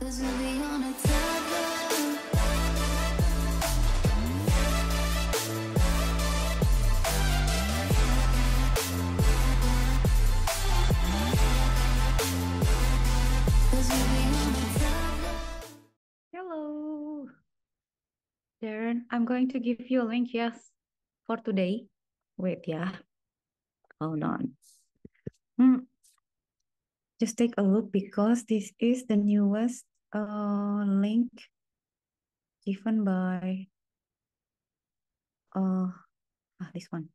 Hello, Darren. I'm going to give you a link, yes, for today. Wait, yeah. Hold on. Mm just take a look because this is the newest uh, link given by uh, ah this one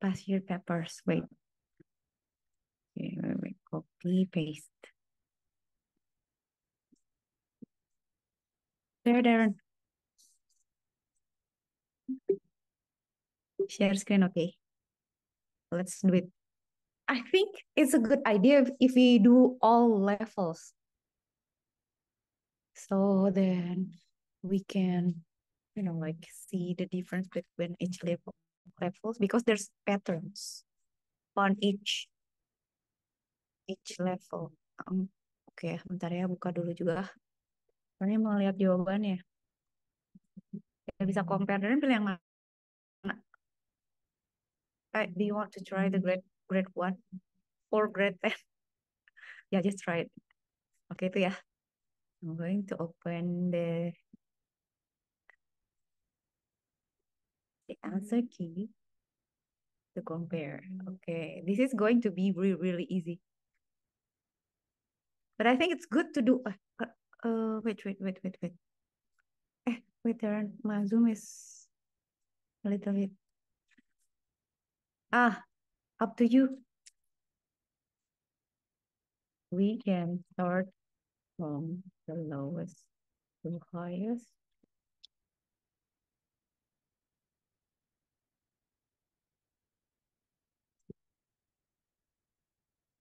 past year papers wait okay, we wait, copy paste there Darren share screen okay let's do it I think it's a good idea if we do all levels. So then we can, you know, like see the difference between each level levels because there's patterns on each each level. Um, oke, okay, bentar ya buka dulu juga. Ini mau lihat jawabannya. Ya, bisa compare dan pilih yang mana. Eh, do you want to try the grade grade one or grade 10. yeah, just try it. Oke, okay, itu ya. I'm going to open the the answer key to compare. Okay, this is going to be really, really easy. But I think it's good to do. Uh, uh, uh wait, wait, wait, wait, wait. Eh, wait, there, my Zoom is a little bit. Ah, Up to you. We can start from the lowest to highest.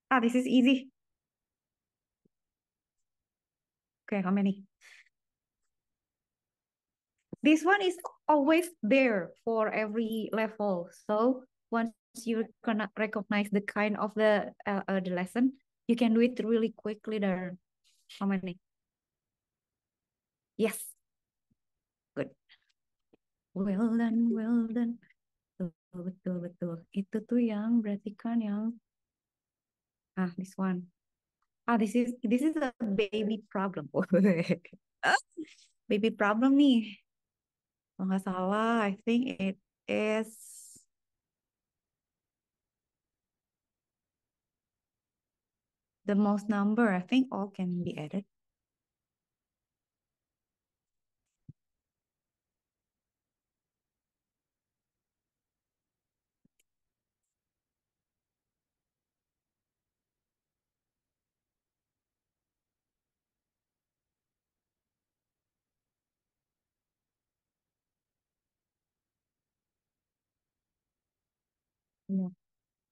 Ah, this is easy. Okay, how many? This one is always there for every level. So once You gonna recognize the kind of the uh, uh, the lesson, you can do it really quickly there. How many? Yes. Good. Well done, well done. Betul, betul, betul. Itu tuh yang berarti kan yang ah this one. Ah this is this is a baby problem. baby problem nih. Kalau nggak salah, I think it is the most number. I think all can be added. Yeah,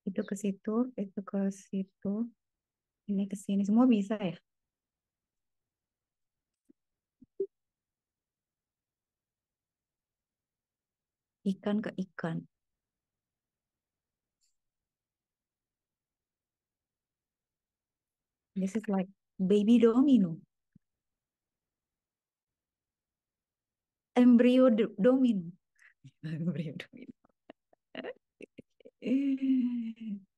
Itu ke situ, itu ke situ. ini ke sini semua bisa ya ikan ke ikan this is like baby domino embryo domino embryo domino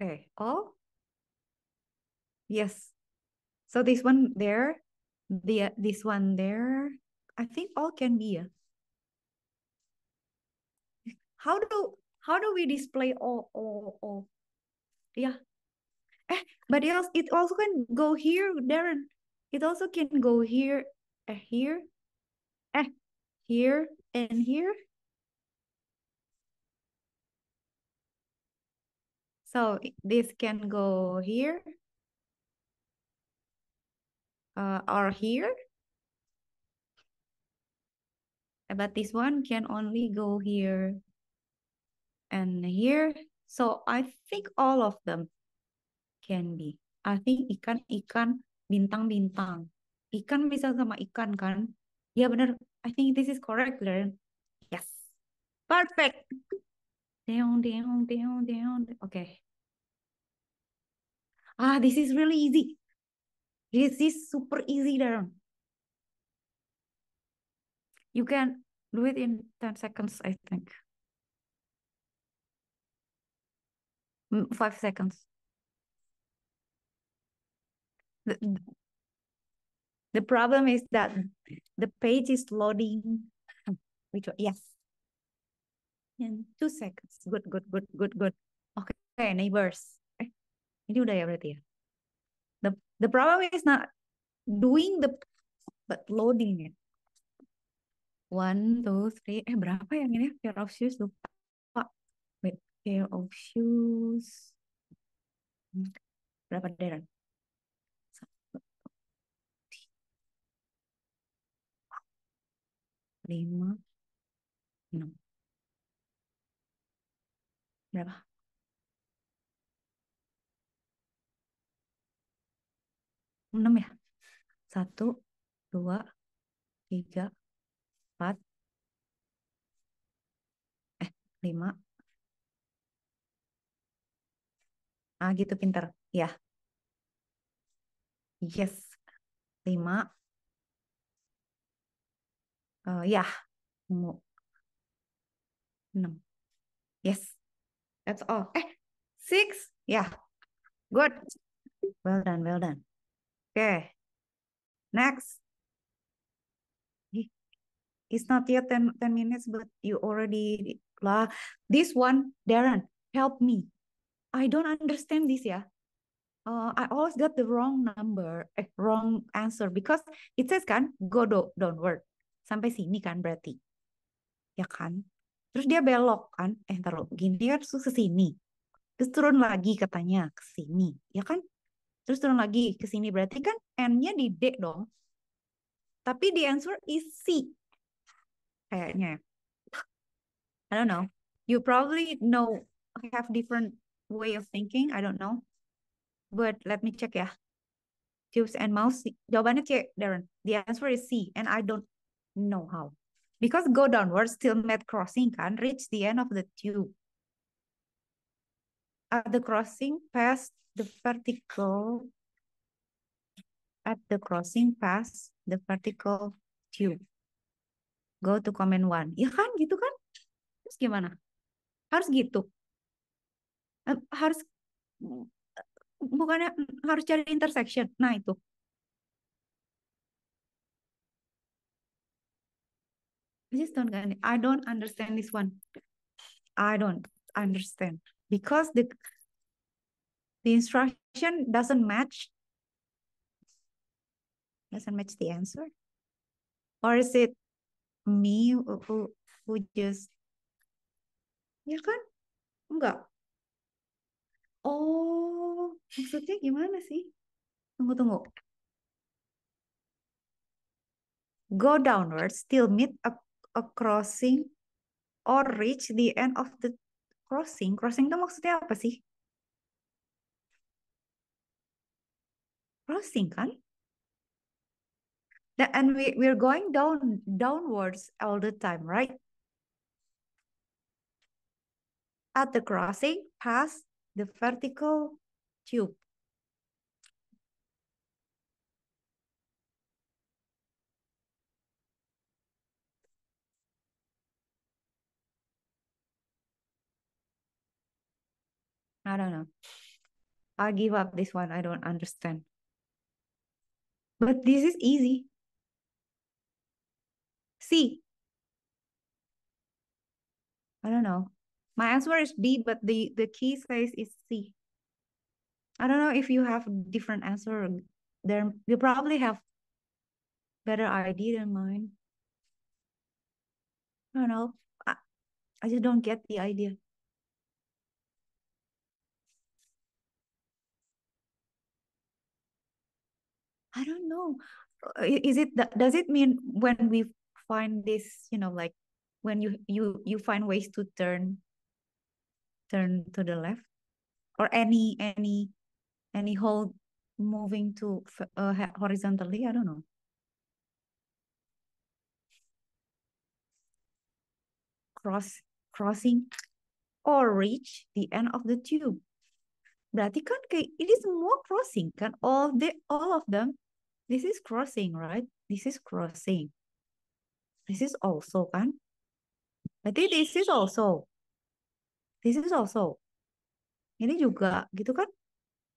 Okay, all? Oh, yes. So this one there, the uh, this one there, I think all can be. Uh. How do how do we display all all all? Yeah. Eh, but it also, it also can go here, Darren. It also can go here, eh, here, eh, here, and here. So this can go here uh, or here. But this one can only go here and here. So I think all of them can be. I think ikan-ikan bintang-bintang. Ikan bisa sama ikan kan? yeah, bener. I think this is correct, Learn. Yes. Perfect down, down, down, down. Okay. Ah, this is really easy. This is super easy down. You can do it in 10 seconds, I think. Mm, five seconds. The, the problem is that the page is loading. Which one? Yes. and two seconds. Good, good, good, good, good. Oke, okay, neighbors. Eh, ini udah ya berarti ya. The the problem is not doing the but loading it. One, two, three. Eh, berapa yang ini? Pair of shoes lupa. Wait, pair of shoes. Berapa, deran? lima enam berapa? Enam ya? Satu, dua, tiga, empat, eh, lima. Ah, gitu pinter. Ya. Yes. Lima. Uh, ya. Enam. Yes. That's all. Eh, six? yeah. good. Well done, well done. Oke, okay. next. It's not yet 10, 10 minutes, but you already lah. This one, Darren, help me. I don't understand this ya. Uh, I always got the wrong number, eh, wrong answer because it says kan go do downward sampai sini kan berarti, ya kan? Terus dia belok kan, eh ntar lo, gini dia kan terus ke sini. Terus turun lagi katanya ke sini, ya kan? Terus turun lagi ke sini berarti kan n-nya di D dong. Tapi the answer is C. Kayaknya. I don't know. You probably know have different way of thinking, I don't know. But let me check ya. Tubes and mouse. Jawabannya C, Darren. The answer is C and I don't know how. Because go downwards till met crossing kan reach the end of the tube. At the crossing past the vertical at the crossing past the vertical tube. Go to comment one. Ya kan gitu kan? Terus gimana? Harus gitu. Harus bukannya harus cari intersection. Nah itu. I just get kan I don't understand this one I don't understand because the the instruction doesn't match doesn't match the answer or is it me who who, who just ya kan enggak oh maksudnya gimana sih tunggu tunggu go downwards still meet a a crossing or reach the end of the crossing. Crossing itu maksudnya apa sih? Crossing kan? And we, we're going down downwards all the time, right? At the crossing, past the vertical tube. I don't know. I give up this one. I don't understand. But this is easy. C. I don't know. My answer is D, but the, the key says is C. I don't know if you have different answer. There you probably have better idea than mine. I don't know. I, I just don't get the idea. I don't know. Uh, is it does it mean when we find this, you know, like when you you you find ways to turn turn to the left or any any any hole moving to uh, horizontally? I don't know. Cross crossing or reach the end of the tube. Berarti kan kayak it is more crossing kan all the all of them this is crossing, right? This is crossing. This is also kan? think this is also. This is also. Ini juga, gitu kan?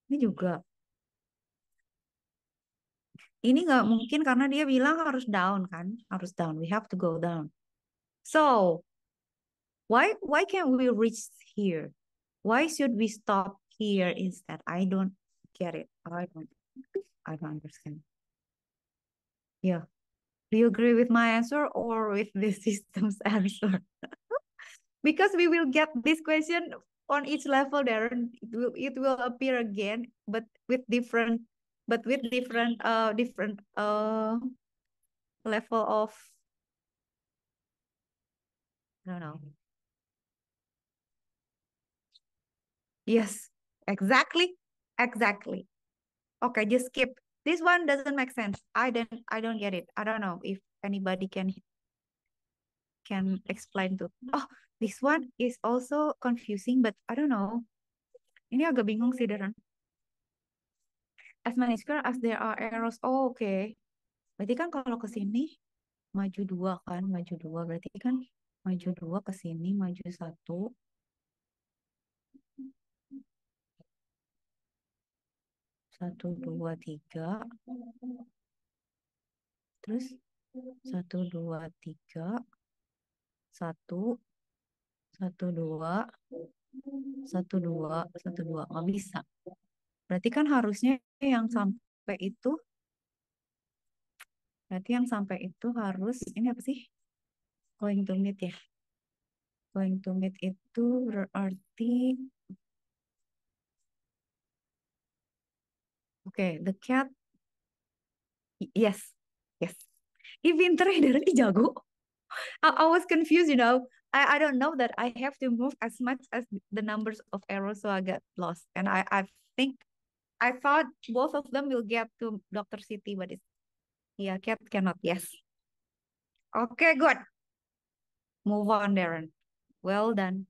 Ini juga. Ini nggak mungkin karena dia bilang harus down kan? Harus down. We have to go down. So, why why can't we reach here? Why should we stop here instead? I don't get it. I don't I don't understand. Yeah. Do you agree with my answer or with the system's answer? because we will get this question on each level, There, It will, it will appear again, but with different, but with different, uh, different uh, level of. I don't know. Yes, exactly, exactly. Okay, just skip this one doesn't make sense i don't i don't get it i don't know if anybody can can explain to oh this one is also confusing but i don't know ini agak bingung sih Darren as many square as there are arrows oh oke okay. berarti kan kalau ke sini maju dua kan maju dua berarti kan maju dua ke sini maju satu satu dua tiga terus satu dua tiga satu satu dua satu dua satu dua nggak oh, bisa berarti kan harusnya yang sampai itu berarti yang sampai itu harus ini apa sih going to meet ya going to meet itu berarti Oke, okay, the cat. Yes, yes. Even trader dari jago. I, I was confused, you know. I, I don't know that I have to move as much as the numbers of arrows, so I get lost. And I, I think I thought both of them will get to Doctor City, but it's yeah, cat cannot. Yes. Okay, good. Move on, Darren. Well done.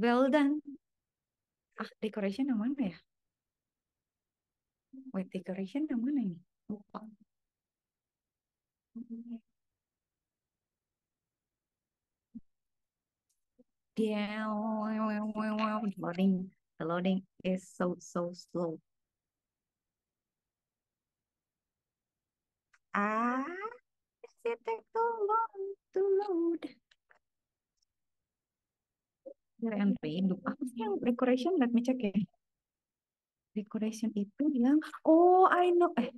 Well done. Ah, decoration yang mana ya? Wait, decoration yang mana ini? Lupa. Yeah, loading. The loading is so, so slow. Ah, does it take too long to load? Here and read. Apa sih yang decoration? Let me check ya decoration itu yang oh I know eh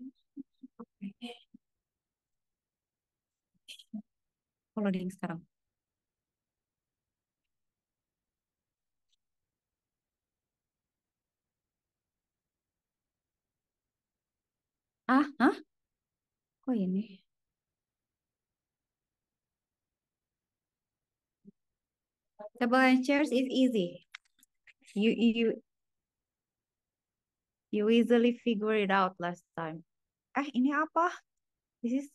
kalau di sekarang ah ah kok ini Double and shares is easy. You you You easily figure it out last time. Eh, ini apa? This is...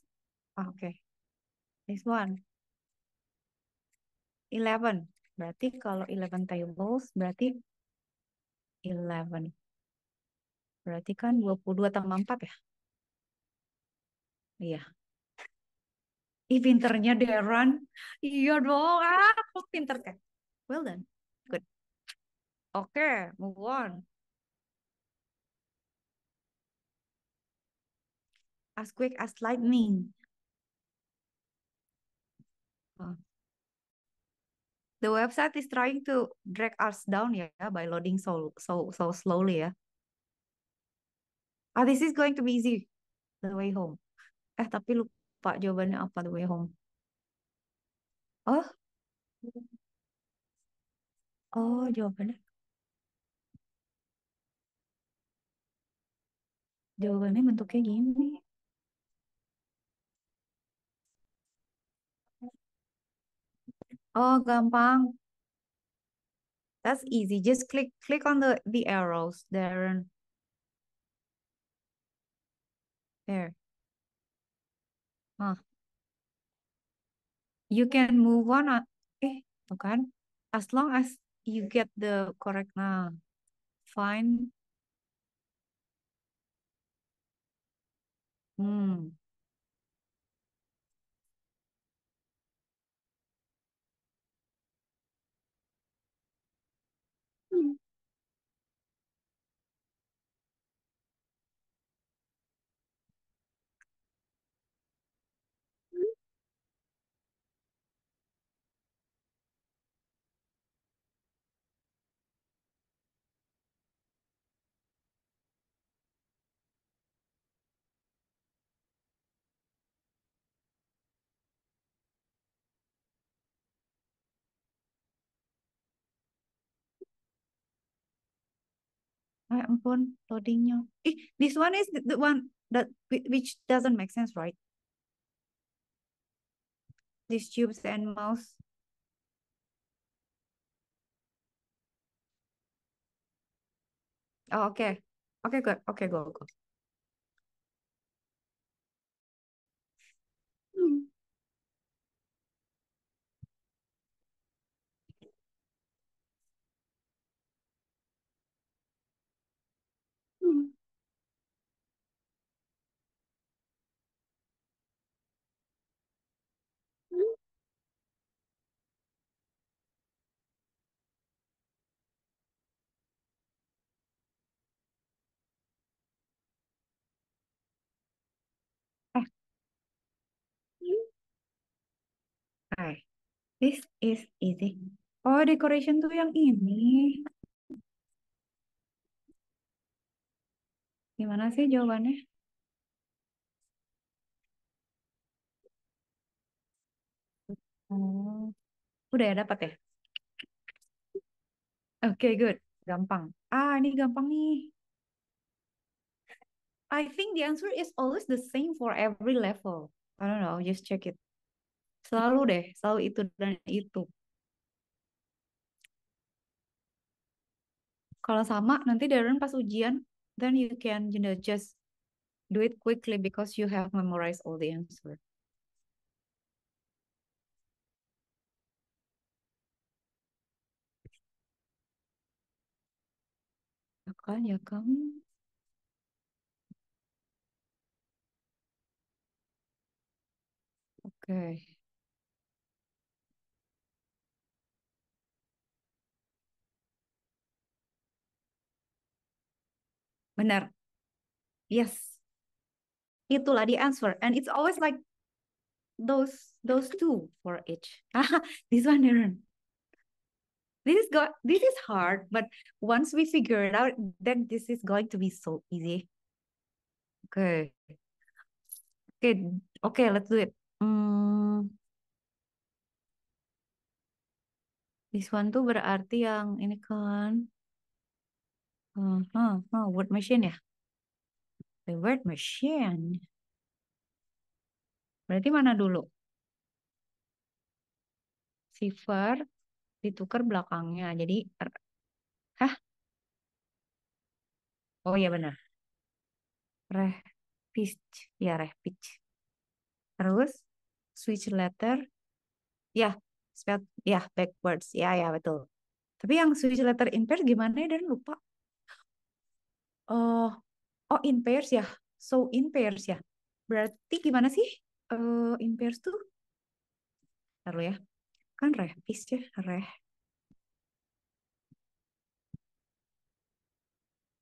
Oh, Oke. Okay. This one. Eleven. Berarti kalau eleven tables, berarti eleven. Berarti kan 22 tambah 4 ya? Iya. Ih, pinternya Darren. Iya dong, aku ah, pinter kan. Well done. Good. Oke, okay, move on. as quick as lightning. Ah. The website is trying to drag us down yeah, by loading so so so slowly ya. Yeah. Ah, this is going to be easy. The way home. Eh, tapi lupa jawabannya apa the way home. Oh. Oh, jawabannya. Jawabannya bentuknya gini. Oh, gampang. That's easy. Just click click on the the arrows there. There. Huh. Ah. You can move on. ah eh, bukan. As long as you get the correct now. Nah, fine. Hmm. Ah, ya ampun, loadingnya. Eh, this one is the one that which doesn't make sense, right? These tubes and mouse. Oh, okay. Okay, good. Okay, go, go. Okay. This is easy. Oh, decoration tuh yang ini. Gimana sih jawabannya? Oh, udah ya dapat ya? Oke, okay, good. Gampang. Ah, ini gampang nih. I think the answer is always the same for every level. I don't know, just check it. Selalu deh, selalu itu dan itu. Kalau sama, nanti Darren pas ujian, then you can you know, just do it quickly because you have memorized all the answer. ya kamu ya kan? Oke. Okay. benar yes itulah the answer and it's always like those those two for each this one Aaron this is got this is hard but once we figure it out then this is going to be so easy okay okay okay let's do it mm. this one tuh berarti yang ini kan Uh, -huh. oh, word machine ya? The word machine. Berarti mana dulu? cipher ditukar belakangnya. Jadi, er, hah? Oh iya benar. reh pitch, Ya, reh pitch, Terus, switch letter. Ya, spell, ya, backwards. Ya, ya, betul. Tapi yang switch letter in inverse gimana ya? Dan lupa. Oh, oh in pairs ya. So in pairs ya. Berarti gimana sih? Uh, in pairs tuh? Ntar ya. Kan repis ya. Reh.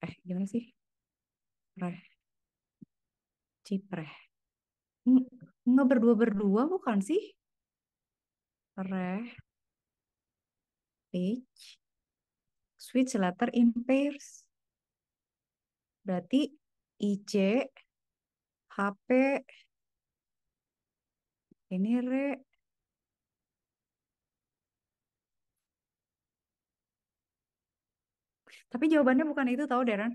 Eh, gimana sih? Reh. Cipreh. Nggak berdua-berdua bukan sih? Reh. Pitch. Switch letter in pairs. Berarti IC, HP, ini Re, Tapi jawabannya bukan itu tahu Darren.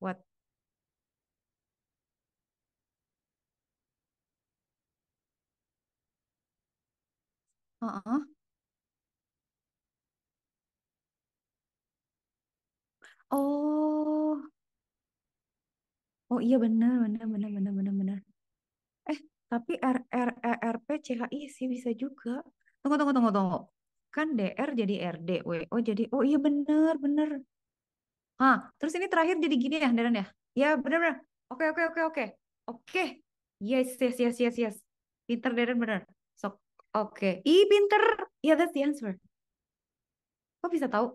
What? Uh -uh. Oh, oh iya benar, benar, benar, benar, benar, benar. Eh, tapi R R e H CHI sih bisa juga. Tunggu, tunggu, tunggu, tunggu. Kan DR jadi RD, WO jadi, oh iya benar, benar. Ah, terus ini terakhir jadi gini ya, Darren ya? Ya, benar, benar. Oke, oke, oke, oke. Oke. Yes, yes, yes, yes, yes. Pinter, Darren, benar. Sok, oke. I pinter. Ya, yeah, that's the answer. Kok bisa tahu?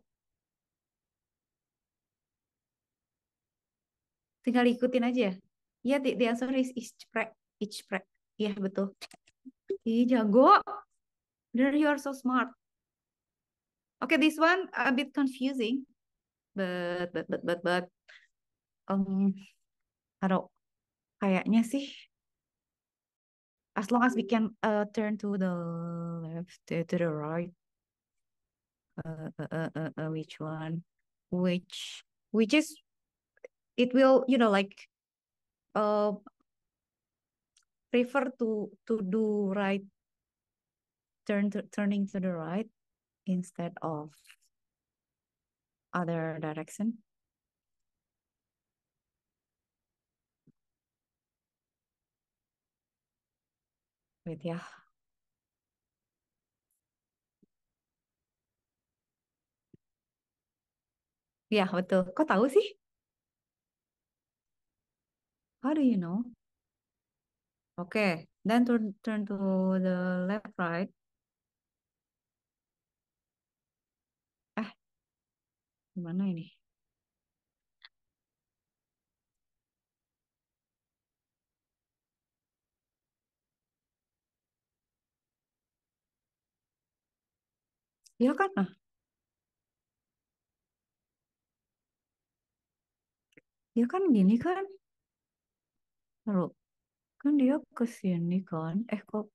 tinggal ikutin aja ya yeah, the, answer is each each prep. iya yeah, betul ih jago there you are so smart okay this one a bit confusing but but but but but um aduh kayaknya sih as long as we can uh, turn to the left to, to the right uh, uh, uh, uh, uh which one which which is it will you know like uh prefer to to do right turn to, turning to the right instead of other direction wait yeah Ya, betul. Kok tahu sih? How do you know? Okay, then to turn to the left, right. Eh, ah, gimana ini? Ya kan? Nah. Ya kan gini kan? Lalu, kan dia ke sini kan? Eh kok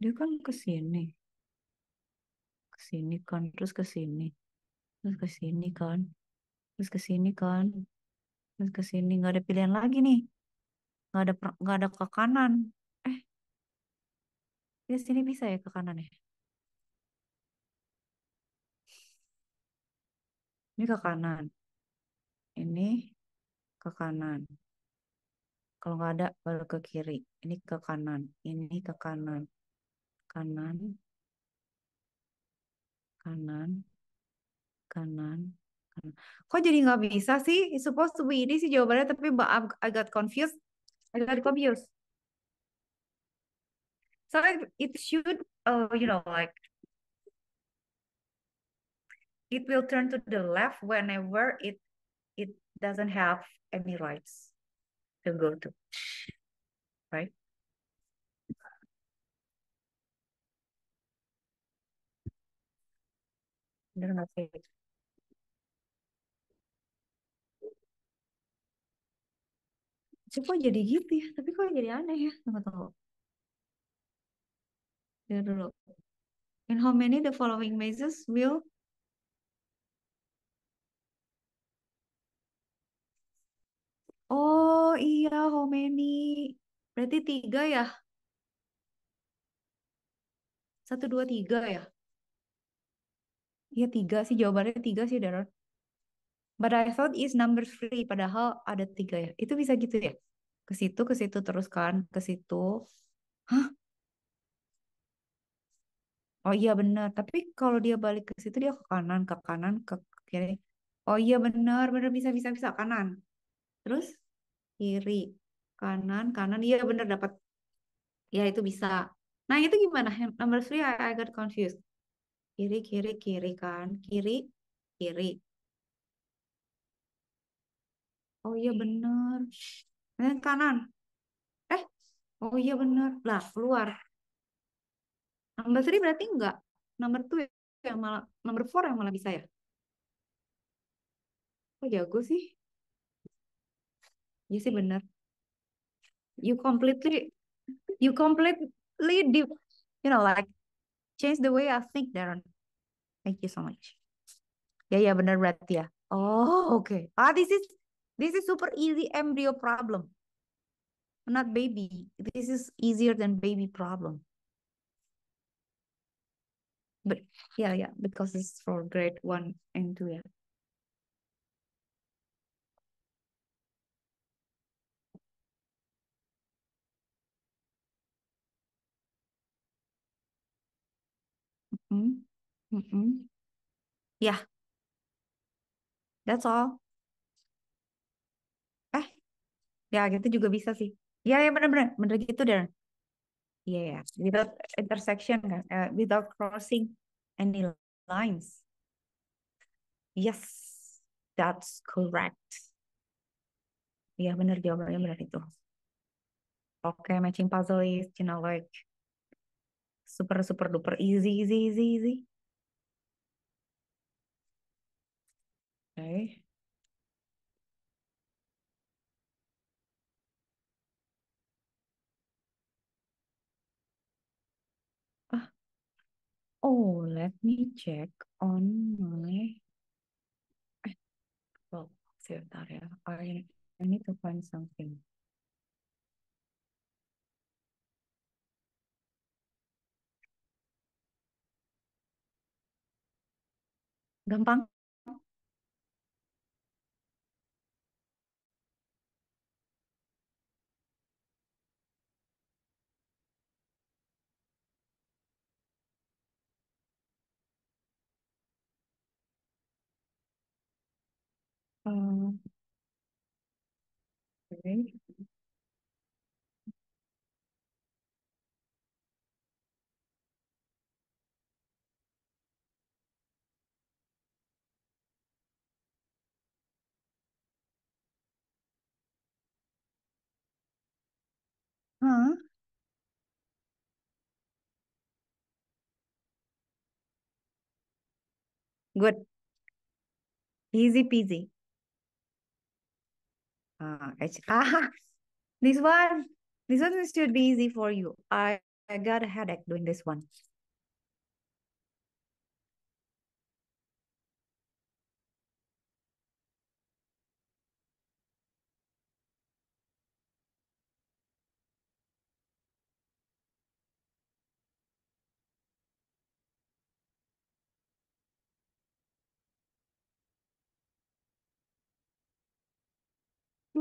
dia kan ke sini. Ke sini kan, terus ke sini. Terus ke sini kan. Terus ke sini kan. Terus ke sini nggak ada pilihan lagi nih. Nggak ada nggak ada ke kanan. Eh. Dia sini bisa ya ke kanan ya? Ini ke kanan. Ini ke kanan. Kalau nggak ada, baru ke kiri. Ini ke kanan. Ini ke kanan. Kanan. Kanan. Kanan. kanan. Kok jadi nggak bisa sih? It's supposed to be ini sih jawabannya, tapi I got confused. I got confused. So it should, uh, you know, like it will turn to the left whenever it it doesn't have any rights to go to, right? Bener Sih kok jadi gitu ya, tapi kok jadi aneh ya? Tunggu, tunggu. Lihat dulu. In how many the following mazes will Oh iya, how many? Berarti tiga ya? Satu, dua, tiga ya? Iya tiga sih, jawabannya tiga sih, Darren. But I thought is number three, padahal ada tiga ya. Itu bisa gitu ya? Ke situ, ke situ terus kan, ke situ. Hah? Oh iya bener. tapi kalau dia balik ke situ dia ke kanan, ke kanan, ke kiri. Oh iya bener bener bisa bisa bisa kanan. Terus? kiri, kanan, kanan. Iya bener dapat. Ya itu bisa. Nah itu gimana? Number three I, I got confused. Kiri, kiri, kiri kan. Kiri, kiri. Oh iya bener. Dan eh, kanan. Eh, oh iya bener. Lah, keluar. Number three berarti enggak. Number two yang malah, number four yang malah bisa ya? Kok oh, jago sih? Iya sih benar. You completely, you completely you know like change the way I think, Darren. Thank you so much. Ya yeah, ya yeah, benar berarti ya. Oh oke. Okay. Ah this is this is super easy embryo problem. Not baby. This is easier than baby problem. But yeah yeah because it's for grade one and two yeah. mm Mhm. Yeah, that's all. Eh, ya gitu juga bisa sih. Ya, ya benar-benar benar gitu, deh. Iya, ya. Without intersection kan. uh, without crossing any lines. Yes, that's correct. Iya, benar jawabannya benar itu. Okay, matching puzzle is, you like super super duper easy easy easy easy. Okay. Ah. Oh, let me check on my well, oh, sebentar ya. I, I need to find something. gampang Ờ. Đấy. Huh? Good. Easy peasy. Ah, ah, this one, this one should be easy for you. I, I got a headache doing this one.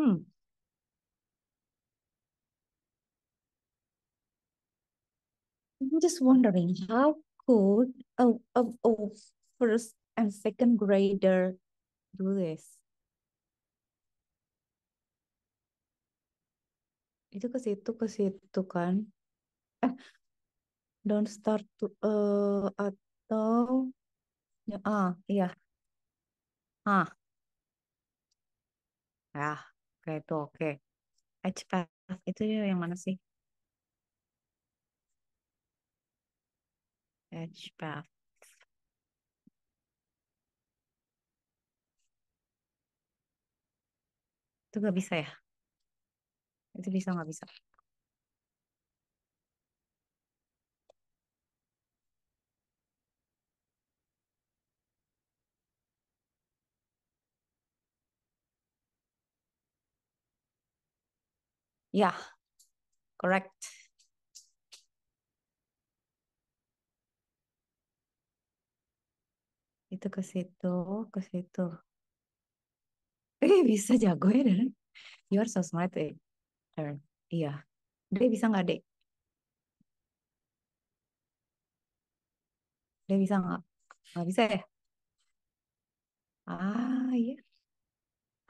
Hmm. I'm just wondering how could a, a, a first and second grader do this? Itu ke situ ke situ kan? Eh, don't start to uh, atau ya, ah iya ah ya Oke, itu oke. path eh, eh, itu yang mana sih? path eh, ah. Itu gak bisa ya? Itu bisa nggak bisa? Yeah, correct. Itu ke situ, ke situ. Eh, bisa jago ya, Darren. You are so smart, eh. Darren. Iya. Dia bisa nggak, Dek? Dia bisa nggak? Nggak bisa ya? Ah, iya.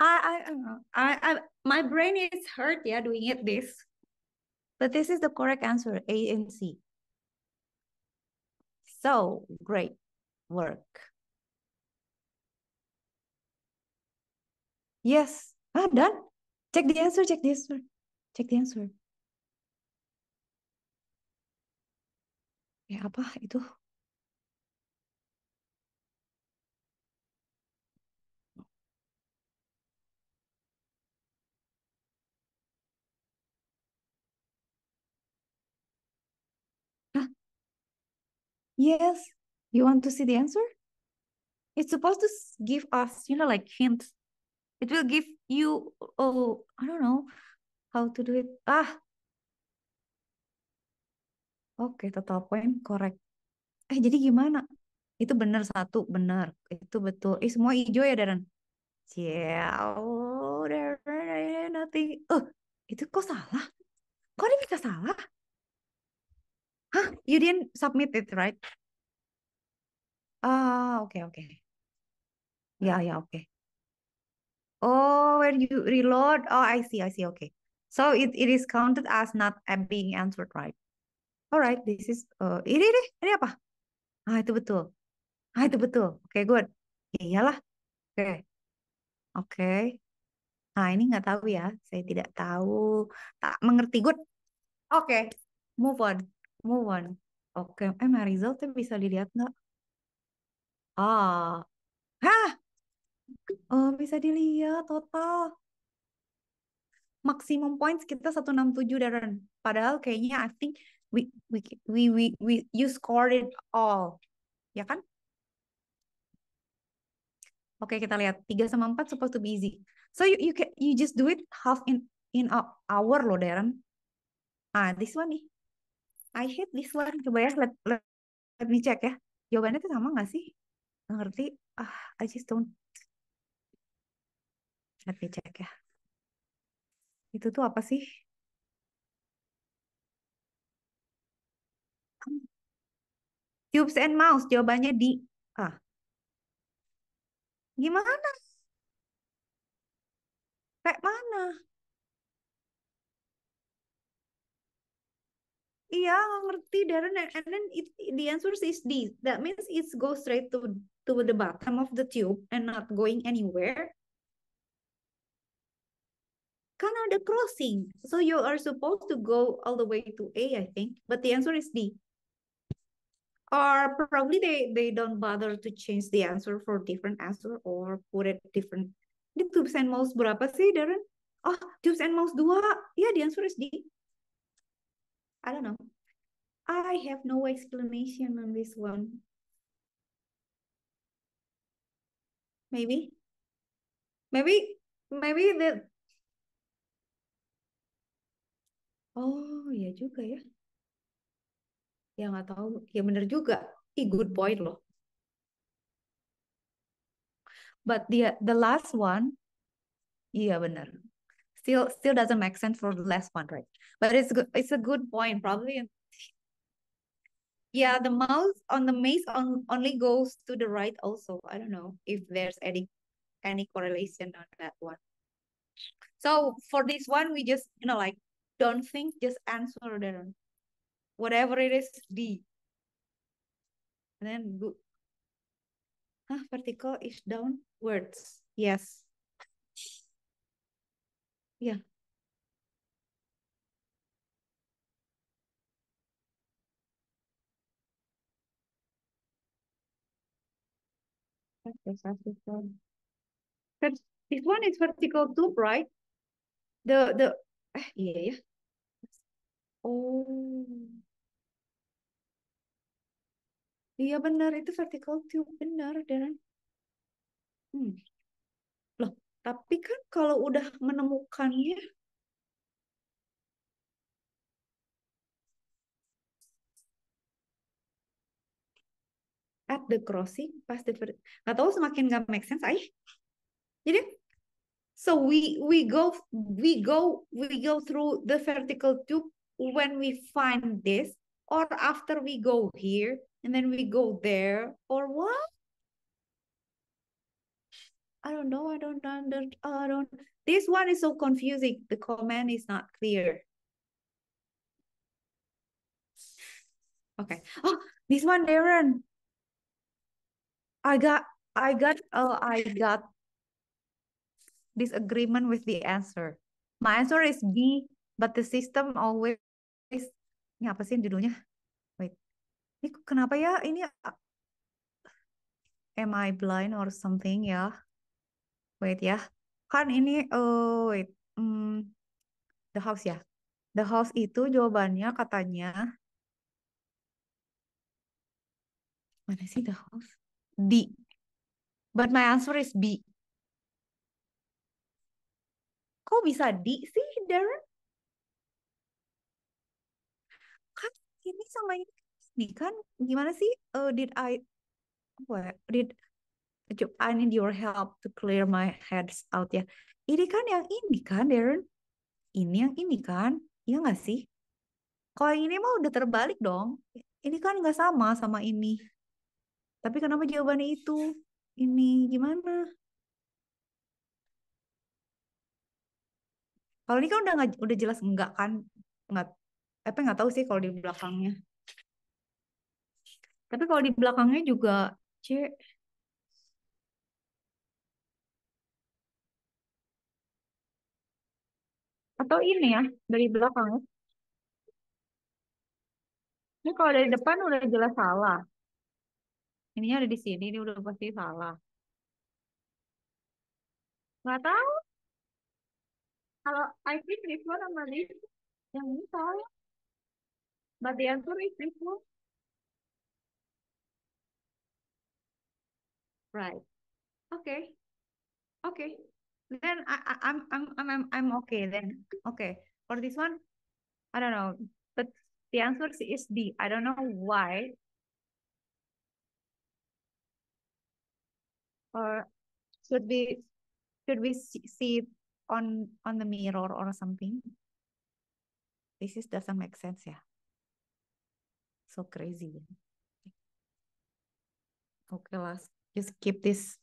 I, I, um, I, I, my brain is hurt, yeah, doing it this. But this is the correct answer, A and C. So great work. Yes, ah, done. Check the answer, check the answer, check the answer. Eh, apa itu? Yes, you want to see the answer? It's supposed to give us, you know, like hints. It will give you, oh, I don't know how to do it. Ah, Oke, okay, total point, correct. Eh, jadi gimana? Itu benar satu, benar. Itu betul. Eh, semua hijau ya, Darren? Ciao, Darren, nothing. Oh, itu kok salah? Kok ini bisa salah? Hah, You didn't submit it, right? Ah, okay, okay. Yeah, ya, yeah, okay. Oh, when you reload? Oh, I see, I see. Okay. So it, it is counted as not being answered right. Alright, this is uh, ini deh, ini apa? Ah, itu betul. Ah, itu betul. Oke, okay, good. Iyalah. Oke. Okay. Oke. Okay. Nah, ini nggak tahu ya. Saya tidak tahu. Tak mengerti. Good. Oke, okay. move on on Oke, eh resultnya tuh bisa dilihat nggak? Ah, hah? Oh, bisa dilihat total. Maximum points kita 167 Darren. Padahal kayaknya I think we we we we, we you scored it all. Ya kan? Oke, kita lihat 3 sama 4 supposed to be easy. So you you can you just do it half in in a hour loh, Darren. Ah, this one nih. I hate this one coba ya let, let, let me check ya jawabannya tuh sama gak sih Gak ngerti ah I just don't let me check ya itu tuh apa sih tubes and mouse jawabannya di ah gimana kayak mana iya ngerti Darren and then it, the answer is D. that means it's go straight to to the bottom of the tube and not going anywhere kan ada crossing so you are supposed to go all the way to A I think but the answer is D or probably they they don't bother to change the answer for different answer or put it different The tubes and mouse berapa sih Darren oh tubes and mouse dua ya yeah, the answer is D I don't know. I have no explanation on this one. Maybe. Maybe, maybe the... Oh, ya juga ya. Ya nggak tahu. Ya bener juga. Ih, good point loh. But the the last one, iya yeah, benar. Still still doesn't make sense for the last one, right? but it's good it's a good point probably yeah the mouse on the maze on only goes to the right also i don't know if there's any any correlation on that one so for this one we just you know like don't think just answer then whatever it is d and then good huh, ah, vertical is downwards yes yeah This one is vertical tube, right? The the eh iya ya. Oh. Iya benar itu vertical tube benar dan hmm. Loh, tapi kan kalau udah menemukannya at the crossing past the nggak tahu semakin nggak make sense ay jadi so we we go we go we go through the vertical tube when we find this or after we go here and then we go there or what I don't know. I don't under. Uh, I don't. This one is so confusing. The command is not clear. Okay. Oh, this one, Darren. I got I got oh I got disagreement with the answer. My answer is B, but the system always ini apa sih judulnya? Wait, ini kenapa ya? Ini am I blind or something ya? Wait ya, kan ini oh wait, hmm, the house ya. The house itu jawabannya katanya mana sih the house? D. But my answer is B. Kok bisa D sih, Darren? Kan ini sama ini Ini kan? Gimana sih? Uh, did I what ya? did I need your help to clear my heads out ya. Ini kan yang ini kan, Darren? Ini yang ini kan? Iya nggak sih? Kalau ini mah udah terbalik dong. Ini kan nggak sama sama ini. Tapi kenapa jawabannya itu? Ini gimana? Kalau ini kan udah gak, udah jelas enggak kan? Enggak, apa nggak tahu sih kalau di belakangnya. Tapi kalau di belakangnya juga C. Atau ini ya, dari belakang. Ini kalau dari depan udah jelas salah. Ininya ada di sini, ini udah pasti salah. Gak tahu. Kalau I think this one sama this, yang ini salah. But the answer is this one. Right. Okay. Okay. Then I, I I'm I'm I'm I'm okay then. Okay. For this one, I don't know. But the answer is D. I don't know why. or should we should we see it on on the mirror or something this is doesn't make sense yeah so crazy okay last just keep this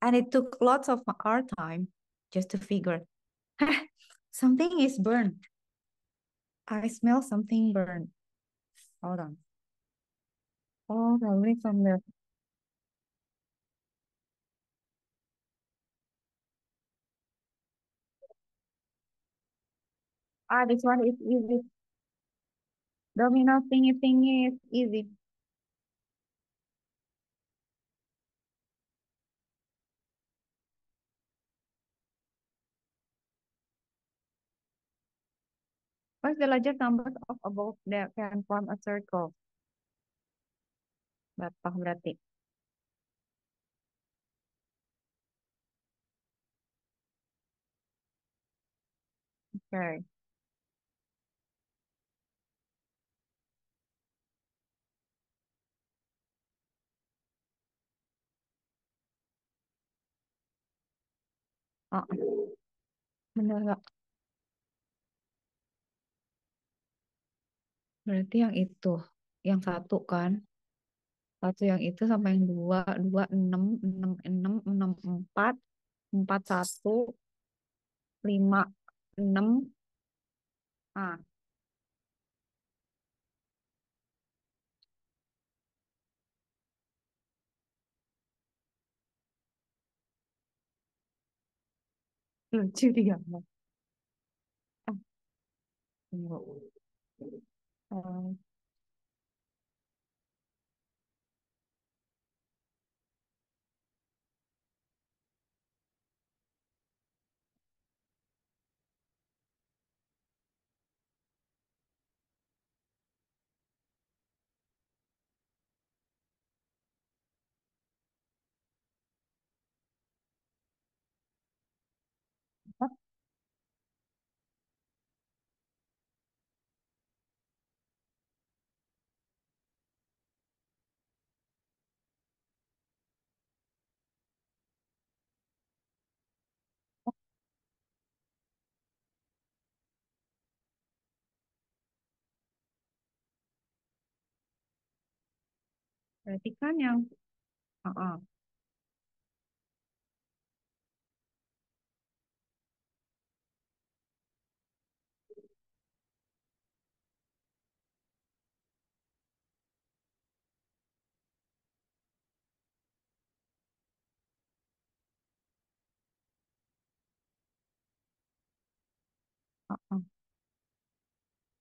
and it took lots of our time just to figure something is burned i smell something burned hold on Oh, probably from there. Ah, this one is easy. Domino thingy thingy is easy. What's the larger numbers of above that can form a circle? Bapak berarti. Oke. Oh, benar Berarti yang itu, yang satu kan? satu yang itu sama yang dua dua enam enam enam enam empat empat satu lima enam ah lucu di gambar ah. Berarti kan yang uh -uh.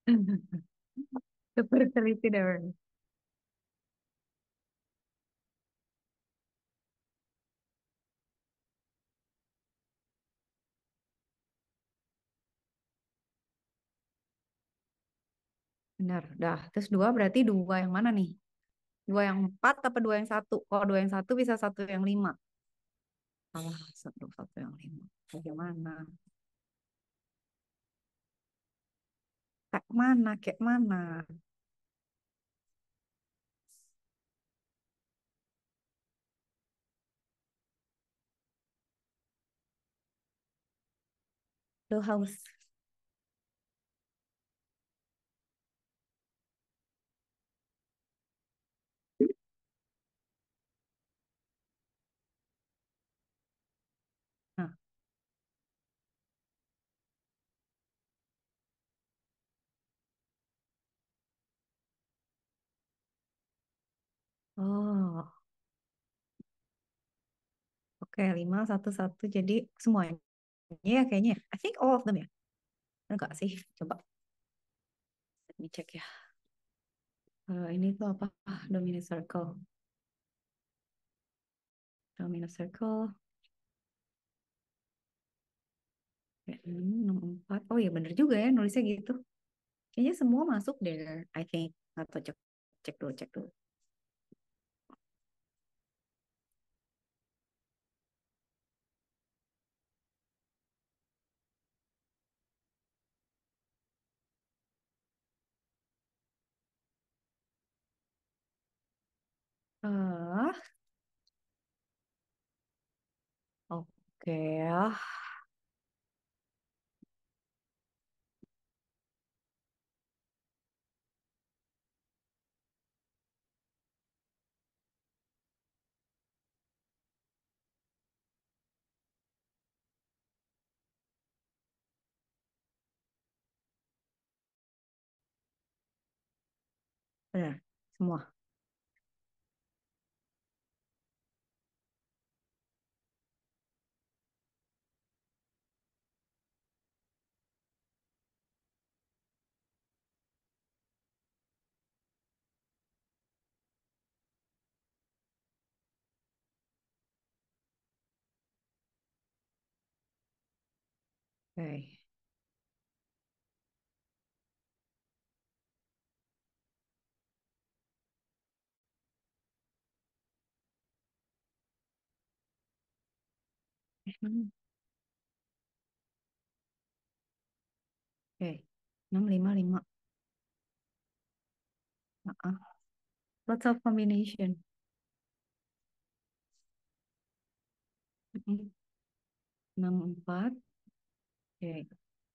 Super selisih dong. Benar. Dah, terus dua berarti dua yang mana nih? Dua yang empat atau dua yang satu? Kalau dua yang satu bisa satu yang lima. Salah, satu, satu yang lima. Bagaimana? Kayak mana, kayak mana? Lo house. Oh, oke. Lima, satu, satu. Jadi semuanya ya kayaknya. Ya? I think all of them ya. Enggak sih. Coba. Let me check ya. Uh, ini tuh apa? Ah, Dominant circle. Dominant circle. enam, empat. Oh iya bener juga ya nulisnya gitu. Kayaknya semua masuk deh. I think. Atau cek, cek dulu, cek dulu. Oke ya. Hmm, Benar, semua. Okay. Oke, 655. Uh -uh. Lots of combination. Mm -hmm. 64 Okay.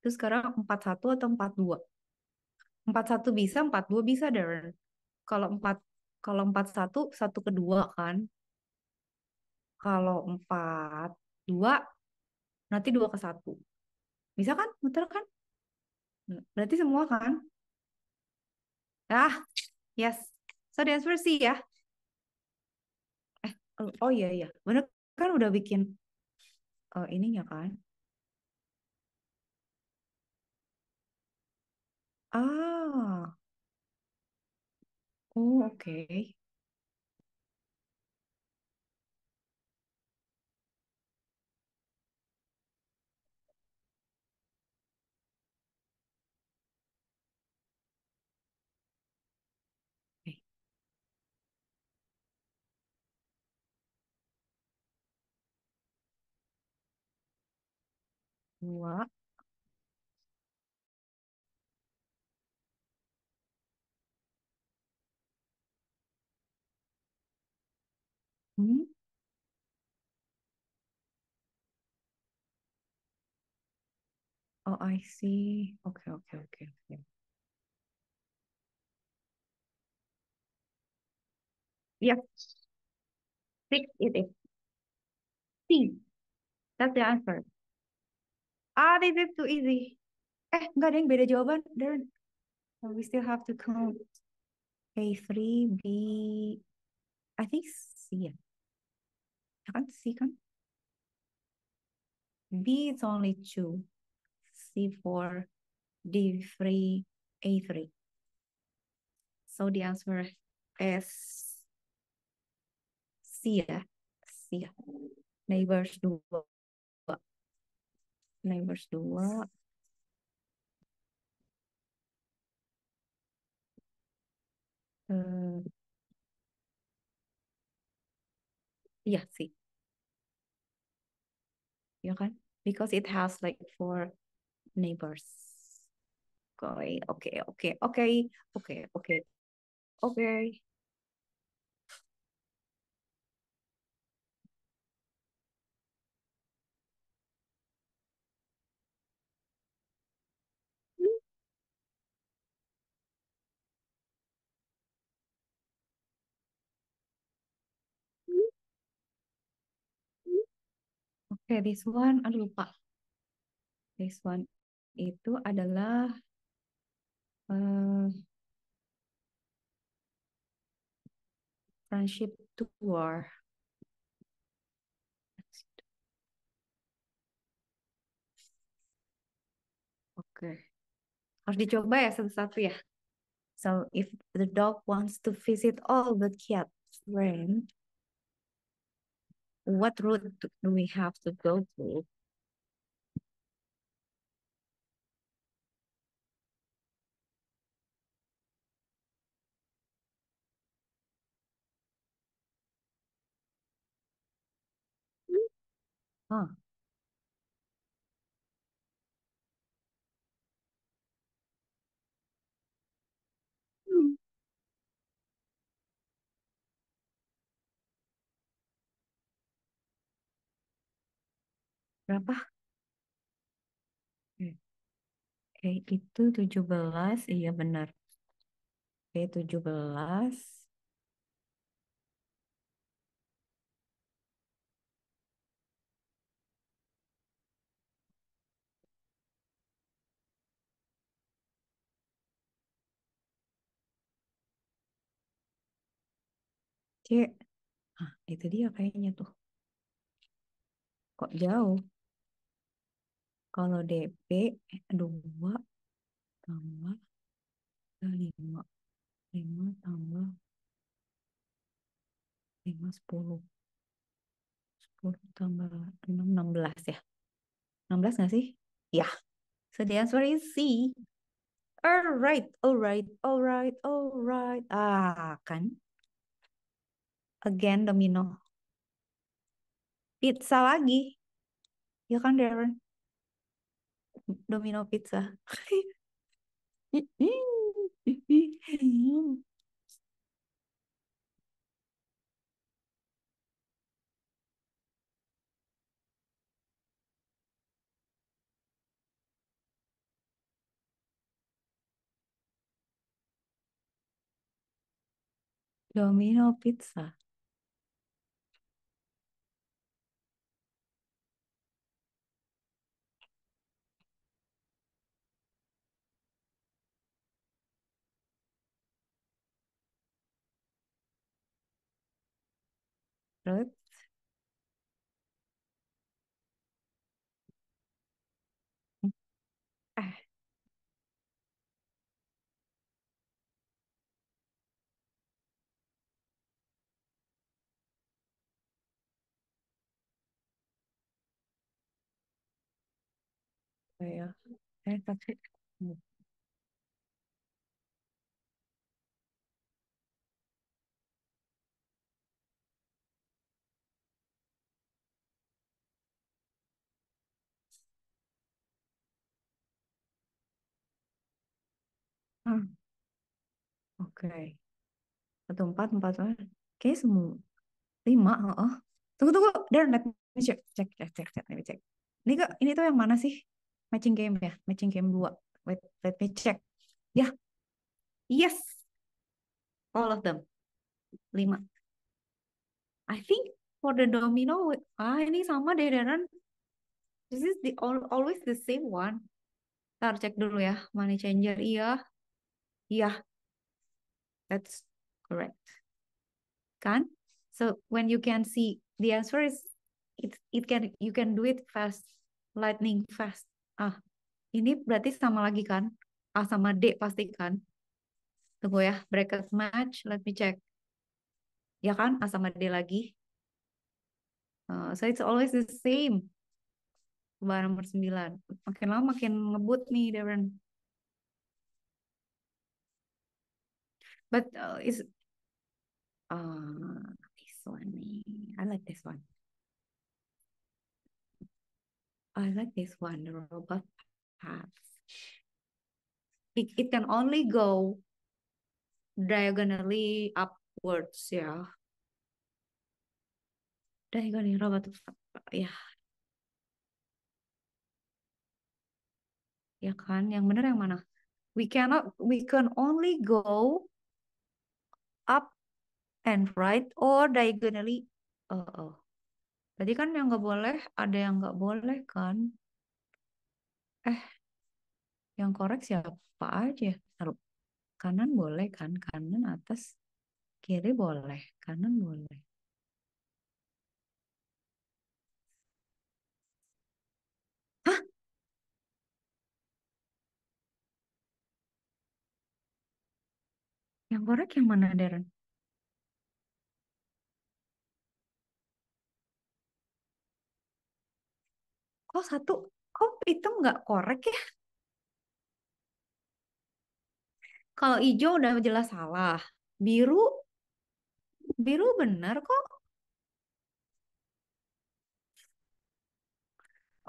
Terus sekarang 41 atau 42? 41 bisa, 42 bisa, Darren. Kalau 4 kalau 41 1 ke 2 kan. Kalau 42 nanti 2 ke 1. Bisa kan? Muter kan? Hmm, berarti semua kan? Ah, yes. So the answer C ya. Eh, oh iya iya. Benar kan udah bikin uh, ininya kan? Ah, oh, okay. What? Mhm. Oh, I see. Okay, okay, okay, okay. Yeah, six it is. C. That's the answer. Ah, this is too easy. Eh, nggak ada yang beda jawaban. Darn. We still have to count. A3, B, I think C can't see, can B is only two, C4, D3, A3. So the answer is C, C. Neighbors do Neighbors do what? Uh, Yeah, see. Okay. Because it has like four neighbors. Going, okay, okay, okay, okay, okay, okay. okay, this one aduh lupa this one itu adalah uh, friendship tour Oke. Okay. Harus dicoba ya satu-satu ya. So if the dog wants to visit all the cat friend, what route do we have to go through? Hmm. Huh. berapa? Oke, hmm. Oke itu 17, iya benar. Oke, 17. C. Ah, itu dia kayaknya tuh. Kok jauh? kalau DP eh, dua tambah lima lima tambah lima sepuluh sepuluh tambah enam enam belas ya enam belas nggak sih ya yeah. so the answer is C alright alright alright alright ah kan again domino pizza lagi ya kan Darren Domino Pizza. Domino Pizza. Ruth. Ah. y e a p okay. Satu empat empat empat. Eh, Oke semua lima. Oh, tunggu tunggu. Dan let me check check check check. check. Let me check. Ini kok ini tuh yang mana sih? Matching game ya. Matching game dua. Wait, let me check. Ya. Yeah. Yes. All of them. Lima. I think for the domino, ah ini sama deh Darren. This is the all, always the same one. tar check dulu ya, money changer iya. Iya, That's correct. kan? So when you can see the answer is it it can you can do it fast, lightning fast. Ah, ini berarti sama lagi kan? A sama D pasti kan? Tunggu ya, bracket match, let me check. Ya kan, A sama D lagi. Uh, so it's always the same. Bar nomor 9. Makin lama makin ngebut nih, Darren. But uh, it's uh, this one. Eh, I like this one. I like this one, the robot paths. It, it can only go diagonally upwards, yeah Diagonally robot, yeah Ya kan, yang benar yang mana? We cannot, we can only go and right or diagonally. Oh, oh. Tadi kan yang nggak boleh, ada yang nggak boleh kan? Eh, yang korek siapa aja? Taruh. Kanan boleh kan? Kanan atas, kiri boleh, kanan boleh. Yang korek yang mana, Darren? oh satu kok itu nggak korek ya kalau hijau udah jelas salah biru biru benar kok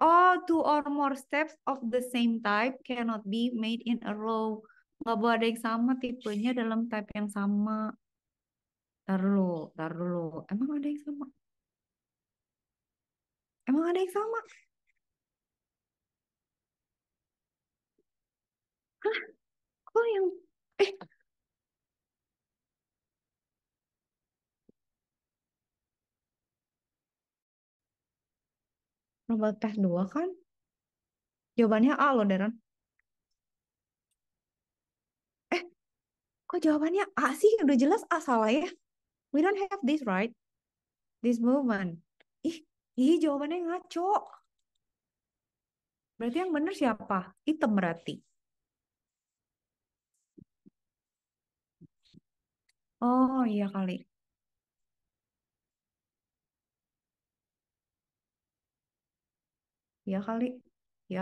Oh, two or more steps of the same type cannot be made in a row. Nggak boleh ada yang sama tipenya dalam type yang sama. Ntar dulu, ntar dulu. Emang ada yang sama? Emang ada yang sama? Hah? Kok yang eh nomor tes dua kan? Jawabannya A loh, Darren. Eh, kok jawabannya A sih? Udah jelas A salah ya. We don't have this right. This moment. Ih, ih jawabannya ngaco. Berarti yang benar siapa? Item berarti. Oh iya kali. iya kali. Ya.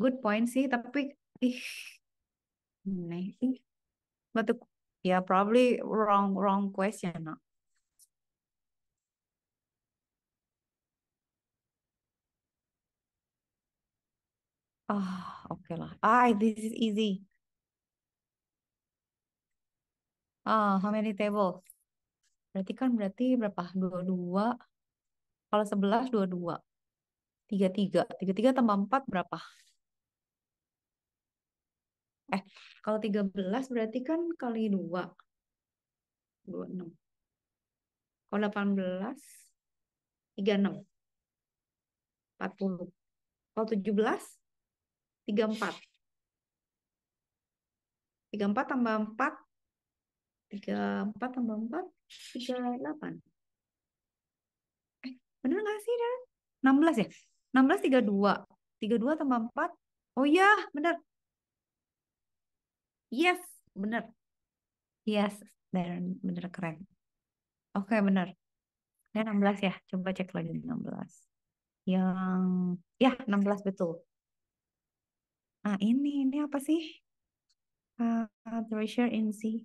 Good point sih, tapi ih nih, ya betul, But the, ya probably wrong wrong question. No? Ah, oke lah. Ah, this is easy. Ah, how many table? Berarti kan berarti berapa? 22. Kalau 11, 22. 33. 33 tambah 4 berapa? Eh, kalau 13 berarti kan kali 2. 26. Kalau 18, 36. 40. Kalau 17, 34. 34 tambah 4, tiga 34 tambah tiga 38. Eh, bener nggak sih, Dan? 16 ya? 16, tiga 32 tambah empat Oh iya, bener. Yes, bener. Yes, dan bener keren. Oke, bener. enam 16 ya, coba cek lagi 16. Yang, ya 16 betul. Ah, ini, ini apa sih? Uh, ah, treasure in sea.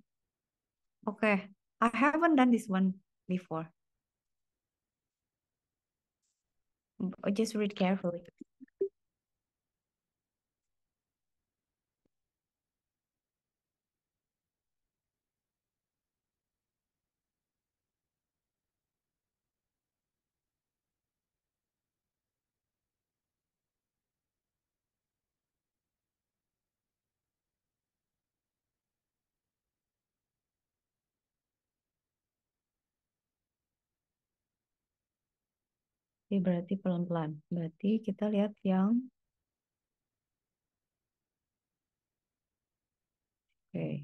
Okay, I haven't done this one before. Just read carefully. Oke, berarti pelan-pelan. Berarti kita lihat yang Oke.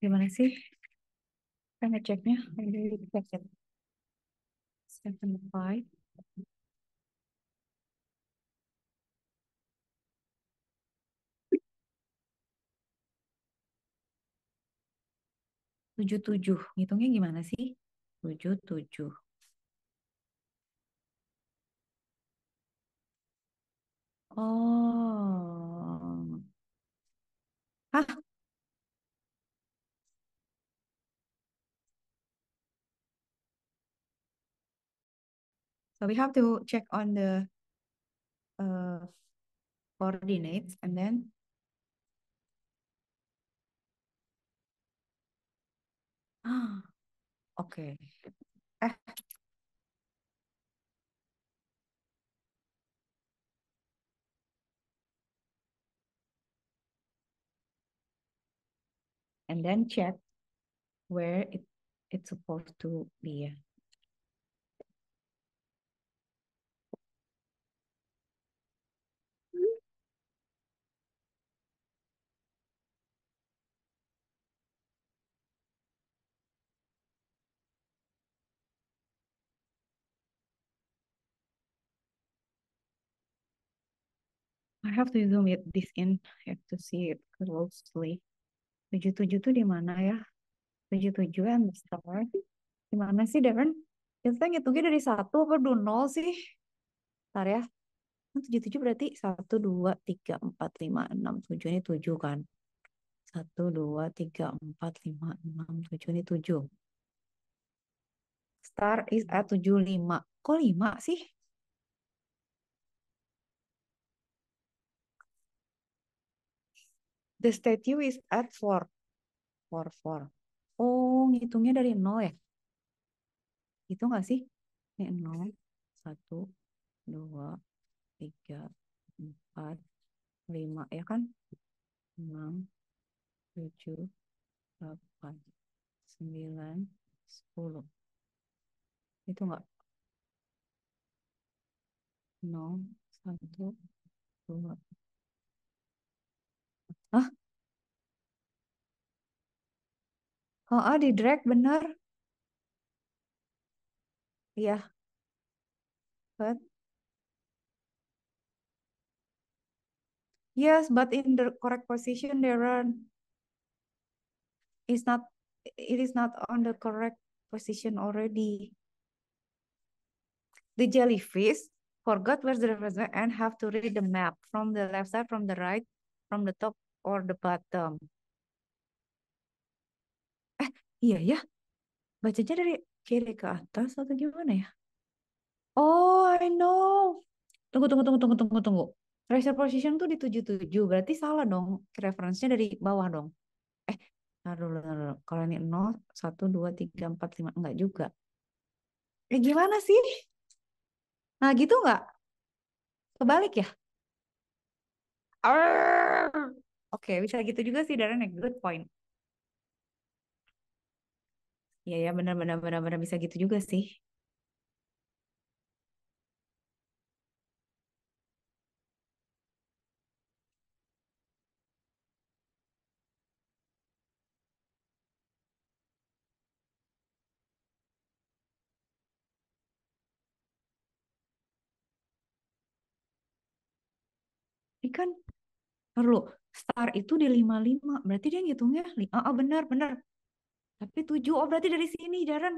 Gimana sih? Kita ngeceknya. Second five. 77. Ngitungnya gimana sih? 77. Oh. Hah? So we have to check on the uh, coordinates and then Ah, okay. Eh, and then check where it, it's supposed to be. I have to zoom it this in. I have to see it closely. Tujuh tujuh tuh di mana ya? Tujuh 77 and the star. Di mana sih, Darren? Kita ngitungnya dari satu apa dua nol sih? Bentar ya. Kan tujuh 77 berarti satu dua tiga empat lima enam 7 ini 7 kan? Satu dua tiga empat lima enam 7 ini 7. Star is at lima. Kok lima sih? The statue is at four. Four, four. Oh, ngitungnya dari nol ya? Itu nggak sih? Ini nol. Satu, dua, tiga, empat, lima. Ya kan? Enam, tujuh, delapan, sembilan, sepuluh. Itu nggak? Nol, satu, dua, Hah? Oh, oh, di drag bener. Iya, but yes, but in the correct position they run. It's not it is not on the correct position already. The jellyfish forgot where the reservoir and have to read the map from the left side, from the right, from the top, or the bottom. Eh, iya ya. Bacanya dari kiri ke atas atau gimana ya? Oh, I know. Tunggu, tunggu, tunggu, tunggu, tunggu, tunggu. Pressure position tuh di 77, berarti salah dong. Referensinya dari bawah dong. Eh, taruh dulu, taruh dulu. Kalau ini 0, satu dua tiga empat lima Enggak juga. eh, gimana sih? Nah gitu enggak? Kebalik ya? Arrrr. Oke, bisa gitu juga sih Darren, good point. Iya ya, benar-benar benar-benar bisa gitu juga sih. Ikan perlu star itu di 55 berarti dia ngitungnya ah oh, benar benar tapi 7 oh berarti dari sini Darren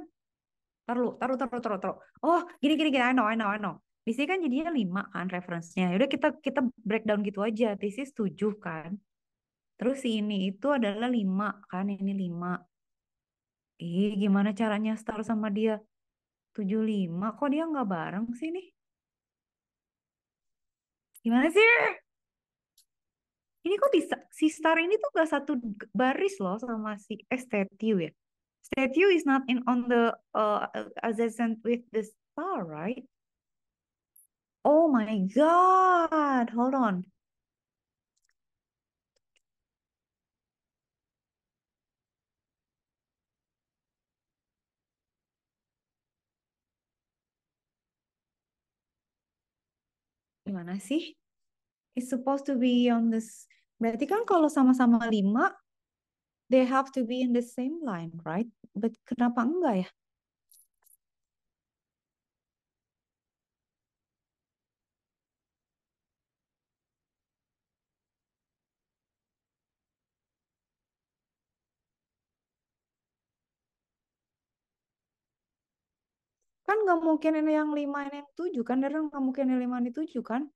taruh taruh taruh taruh taruh oh gini gini gini I know I know I know di sini kan jadinya 5 kan referensinya ya udah kita kita breakdown gitu aja this is 7 kan terus ini itu adalah 5 kan ini 5 ih gimana caranya star sama dia 75 kok dia nggak bareng sih nih gimana sih ini kok bisa si Star ini tuh gak satu baris loh sama si eh, statue ya statue is not in on the uh, adjacent with the star right oh my god hold on gimana sih is supposed to be on this. Berarti kan kalau sama-sama lima, they have to be in the same line, right? But kenapa enggak ya? kan nggak mungkin ini yang lima ini yang tujuh kan Darren nggak mungkin ini lima ini tujuh kan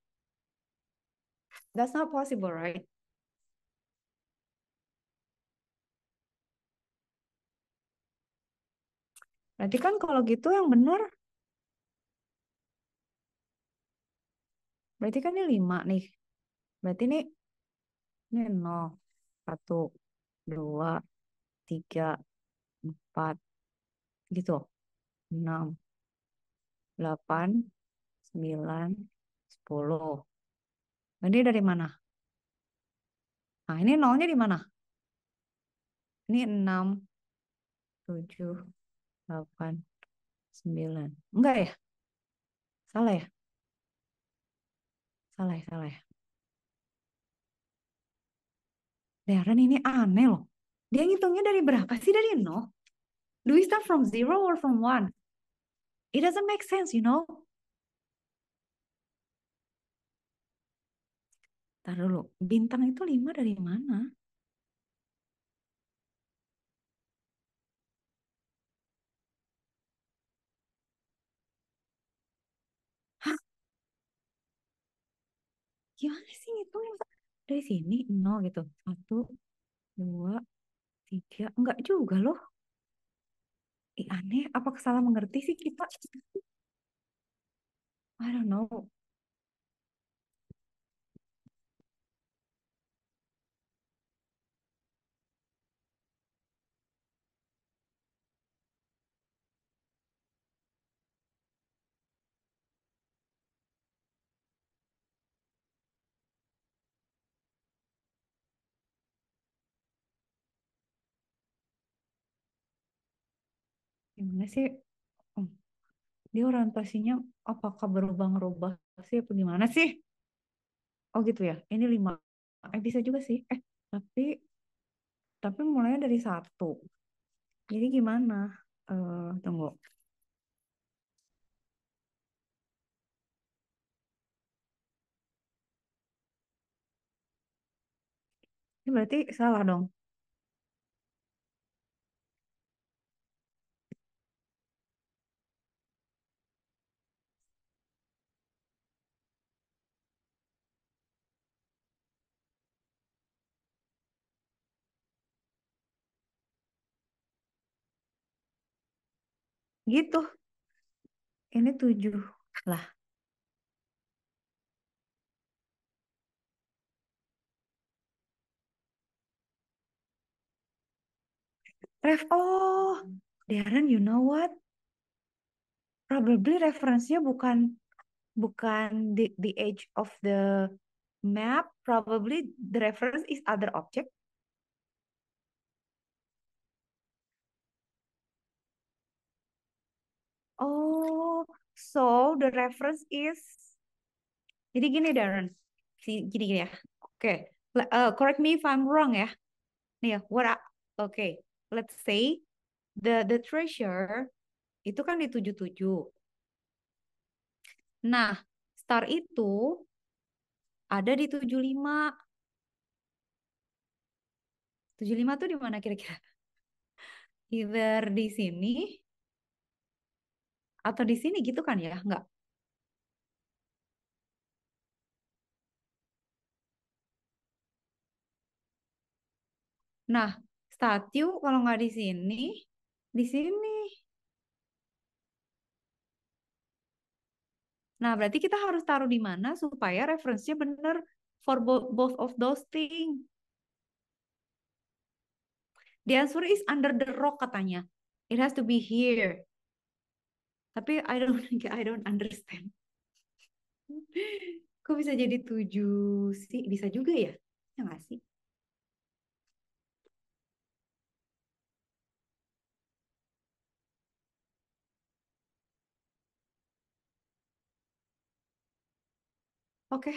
That's not possible, right? Berarti kan kalau gitu yang benar. Berarti kan ini 5 nih. Berarti ini, ini 0. 1, 2, 3, 4. Gitu. 6, 8, 9, 10. Nah, dia dari mana? Nah, ini nolnya di mana? Ini 6, 7, 8, 9. Enggak ya? Salah ya? Salah ya, salah ya. Darren ini aneh loh. Dia ngitungnya dari berapa sih? Dari 0? Do we start from 0 or from 1? It doesn't make sense, you know. Tar dulu, bintang itu lima dari mana? Hah? Gimana sih itu Dari sini nol gitu. Satu, dua, tiga. Enggak juga loh. Ih, aneh. Apa kesalahan mengerti sih kita? I don't know. Gimana sih? Oh, dia orientasinya apakah berubah-ubah sih apa gimana sih? Oh gitu ya. Ini lima. Eh bisa juga sih. Eh tapi tapi mulainya dari satu. Jadi gimana? Uh, tunggu. Ini berarti salah dong. gitu ini tujuh lah Ref, oh, Darren, you know what? Probably referensinya bukan bukan the, the edge of the map. Probably the reference is other object. Oh, so the reference is jadi gini Darren. Jadi gini ya. Oke. Okay. Uh, eh, correct me if I'm wrong ya. Nih, ya, what oke. Okay. Let's say the the treasure itu kan di tujuh tujuh. Nah, star itu ada di tujuh lima. Tujuh lima tuh di mana kira-kira? Either di sini atau di sini gitu kan ya? nggak Nah, statue kalau nggak di sini, di sini. Nah, berarti kita harus taruh di mana supaya referensinya benar for both of those things. The answer is under the rock katanya. It has to be here. Tapi I don't I don't understand. Kok bisa jadi tujuh sih? Bisa juga ya? Ya nggak sih? Oke. Okay.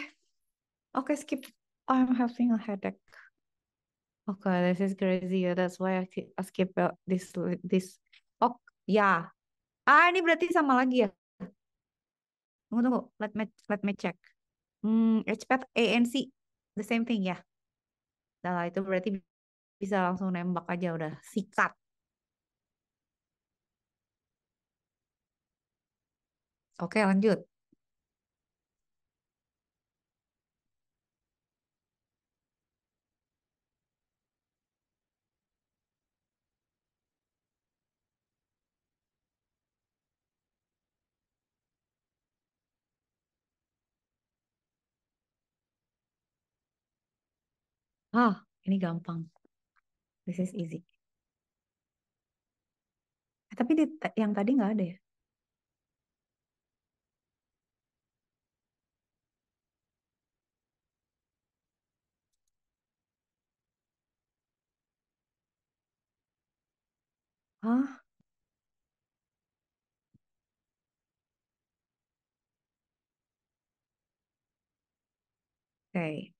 Oke, okay, skip. I'm having a headache. Okay, oh, this is crazy. That's why I skip this this. Oh, yeah. Ah, ini berarti sama lagi ya. Tunggu, tunggu. Let me, let me check. Hmm, HPAT ANC. The same thing ya. Udah lah, itu berarti bisa langsung nembak aja udah. Sikat. Oke, lanjut. Oh, ini gampang. This is easy. Eh, tapi di, yang tadi nggak ada ya? Hah? Oke.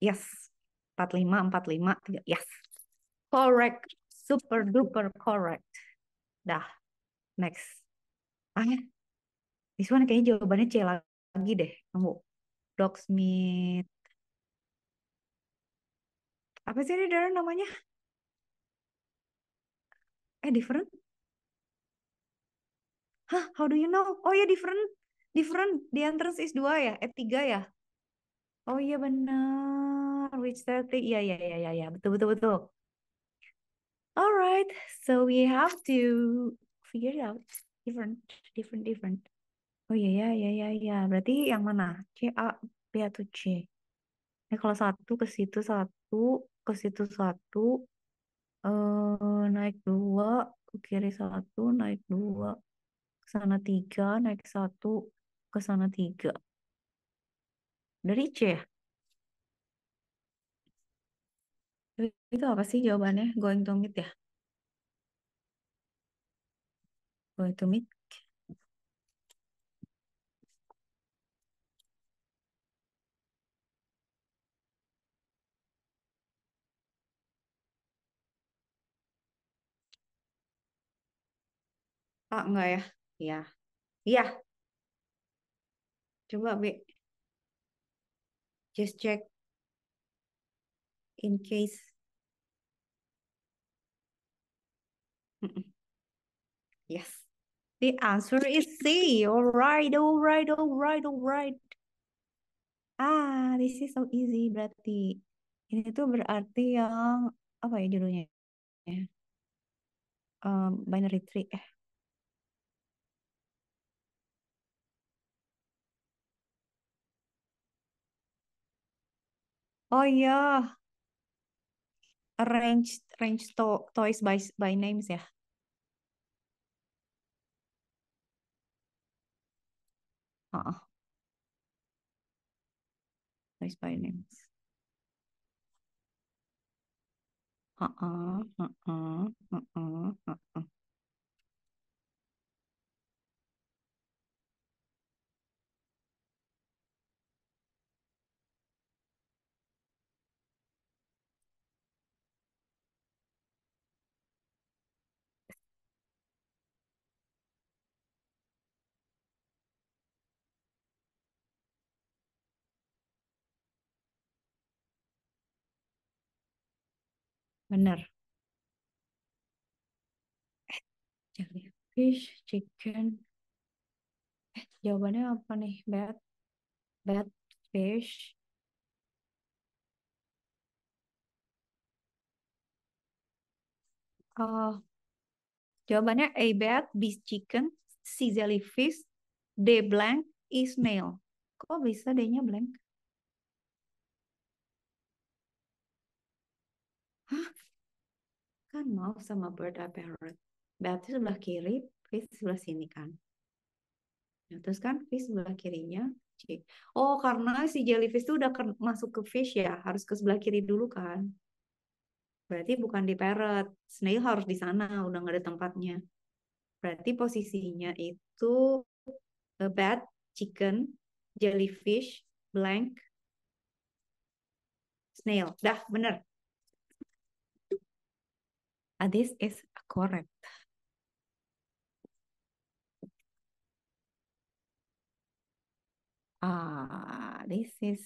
Yes. 45, 45, 3. Yes. Correct. Super duper correct. Dah. Next. Ah, ya. this one kayaknya jawabannya C lagi deh. Tunggu. Smith. Apa sih ini darah namanya? Eh, different? Hah, how do you know? Oh ya, yeah, different. Different. The entrance is dua ya? Eh, tiga ya? Oh iya benar, which thirty? Iya, iya, iya, iya, iya, betul, betul, betul. Alright, so we have to figure it out different, different, different. Oh iya, iya, iya, iya, iya. Berarti yang mana? C, A, B, atau C? Nah, kalau satu ke situ satu, ke situ satu, eh, naik dua, ke kiri satu, naik dua, ke sana tiga, naik satu, ke sana tiga. Dari C ya? Itu apa sih jawabannya? Going to meet ya? Going to meet? Ah, enggak ya? Iya. Iya. Coba, Bi just check in case. Yes, the answer is C. All right, all right, all right, all right. Ah, this is so easy berarti. Ini tuh berarti yang apa ya judulnya? Um, binary tree. Eh. Oh yeah, arrange range to toys by by names ya. Uh, toys by names. Uh -uh, uh -uh, uh -uh, uh -uh. Benar. Jellyfish, chicken. Eh, jawabannya apa nih? Bad, bad fish. Uh, jawabannya A bad, B chicken, C jellyfish, D blank, E snail. Kok bisa D-nya blank? Hah? kan mau sama bird parrot. Berarti sebelah kiri, fish sebelah sini kan. Ya, terus kan fish sebelah kirinya C. Oh, karena si jellyfish itu udah masuk ke fish ya, harus ke sebelah kiri dulu kan. Berarti bukan di parrot. Snail harus di sana, udah nggak ada tempatnya. Berarti posisinya itu a bat, chicken, jellyfish, blank, snail. Dah, bener. Uh, this is correct. Ah, uh, this is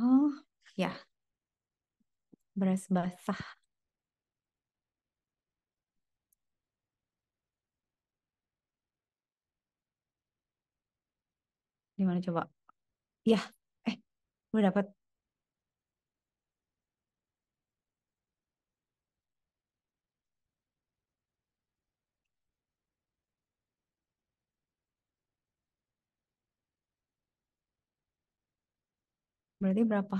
Oh, ya. Beras basah. Gimana coba? Ya, eh, gue dapat. Berarti berapa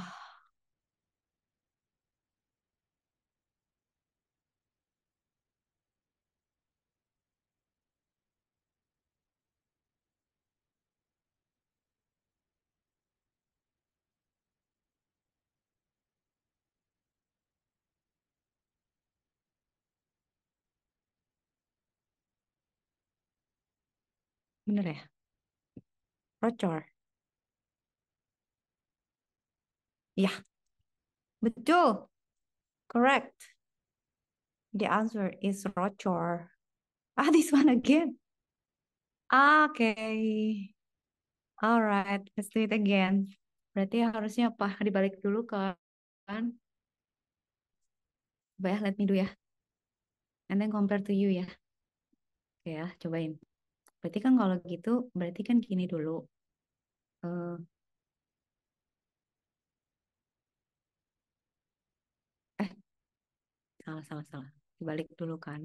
Bener ya? Procor. Ya, betul. Correct. The answer is Rochor. Ah, this one again. Okay. Alright, let's do it again. Berarti harusnya apa? Dibalik dulu kan? Coba ya, let me do ya. And then compare to you ya. ya, cobain. Berarti kan kalau gitu, berarti kan gini dulu. Eh, eh, salah, salah, salah. dibalik dulu kan.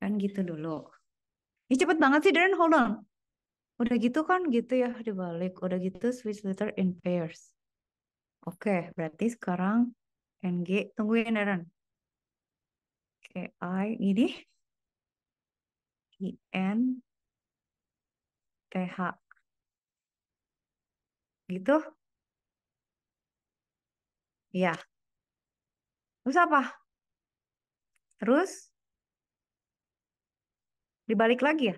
Kan gitu dulu. Ini ya, cepet banget sih Darren, hold on. Udah gitu kan gitu ya dibalik. Udah gitu switch letter in pairs. Oke, okay, berarti sekarang NG. Tungguin Darren. Oke, okay, I ini. I N T H. Gitu? ya, Terus apa? Terus Dibalik lagi ya.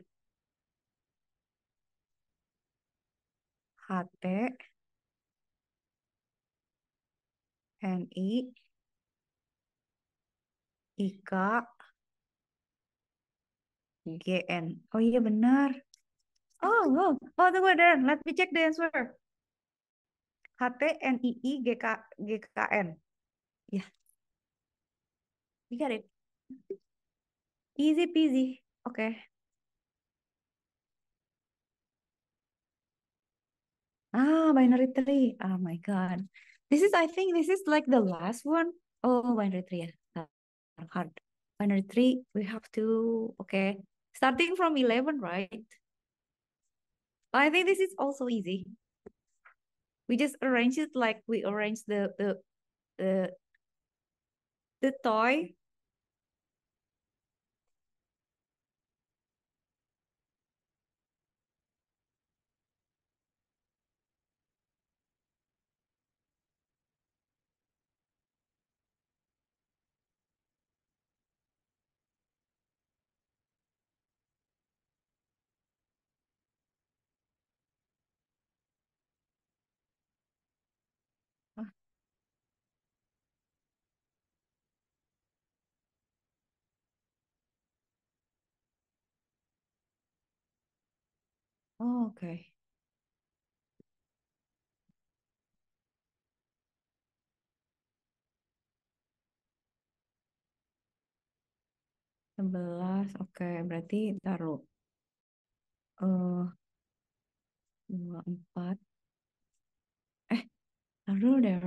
HT NI IK GN. Oh iya benar. Oh, oh Oh, tunggu, ada Let me check the answer. HT I GK, GKN. Ya. Yeah. You got it. Easy peasy. Okay. Ah, binary tree. Oh my God. This is, I think this is like the last one. Oh, binary tree. Hard. Binary tree, we have to, okay. Starting from 11, right? I think this is also easy. We just arrange it like we arrange the, the, the, the toy Oh, Oke. Sebelas. Oke, berarti taruh eh dua empat. Eh, taruh dulu deh,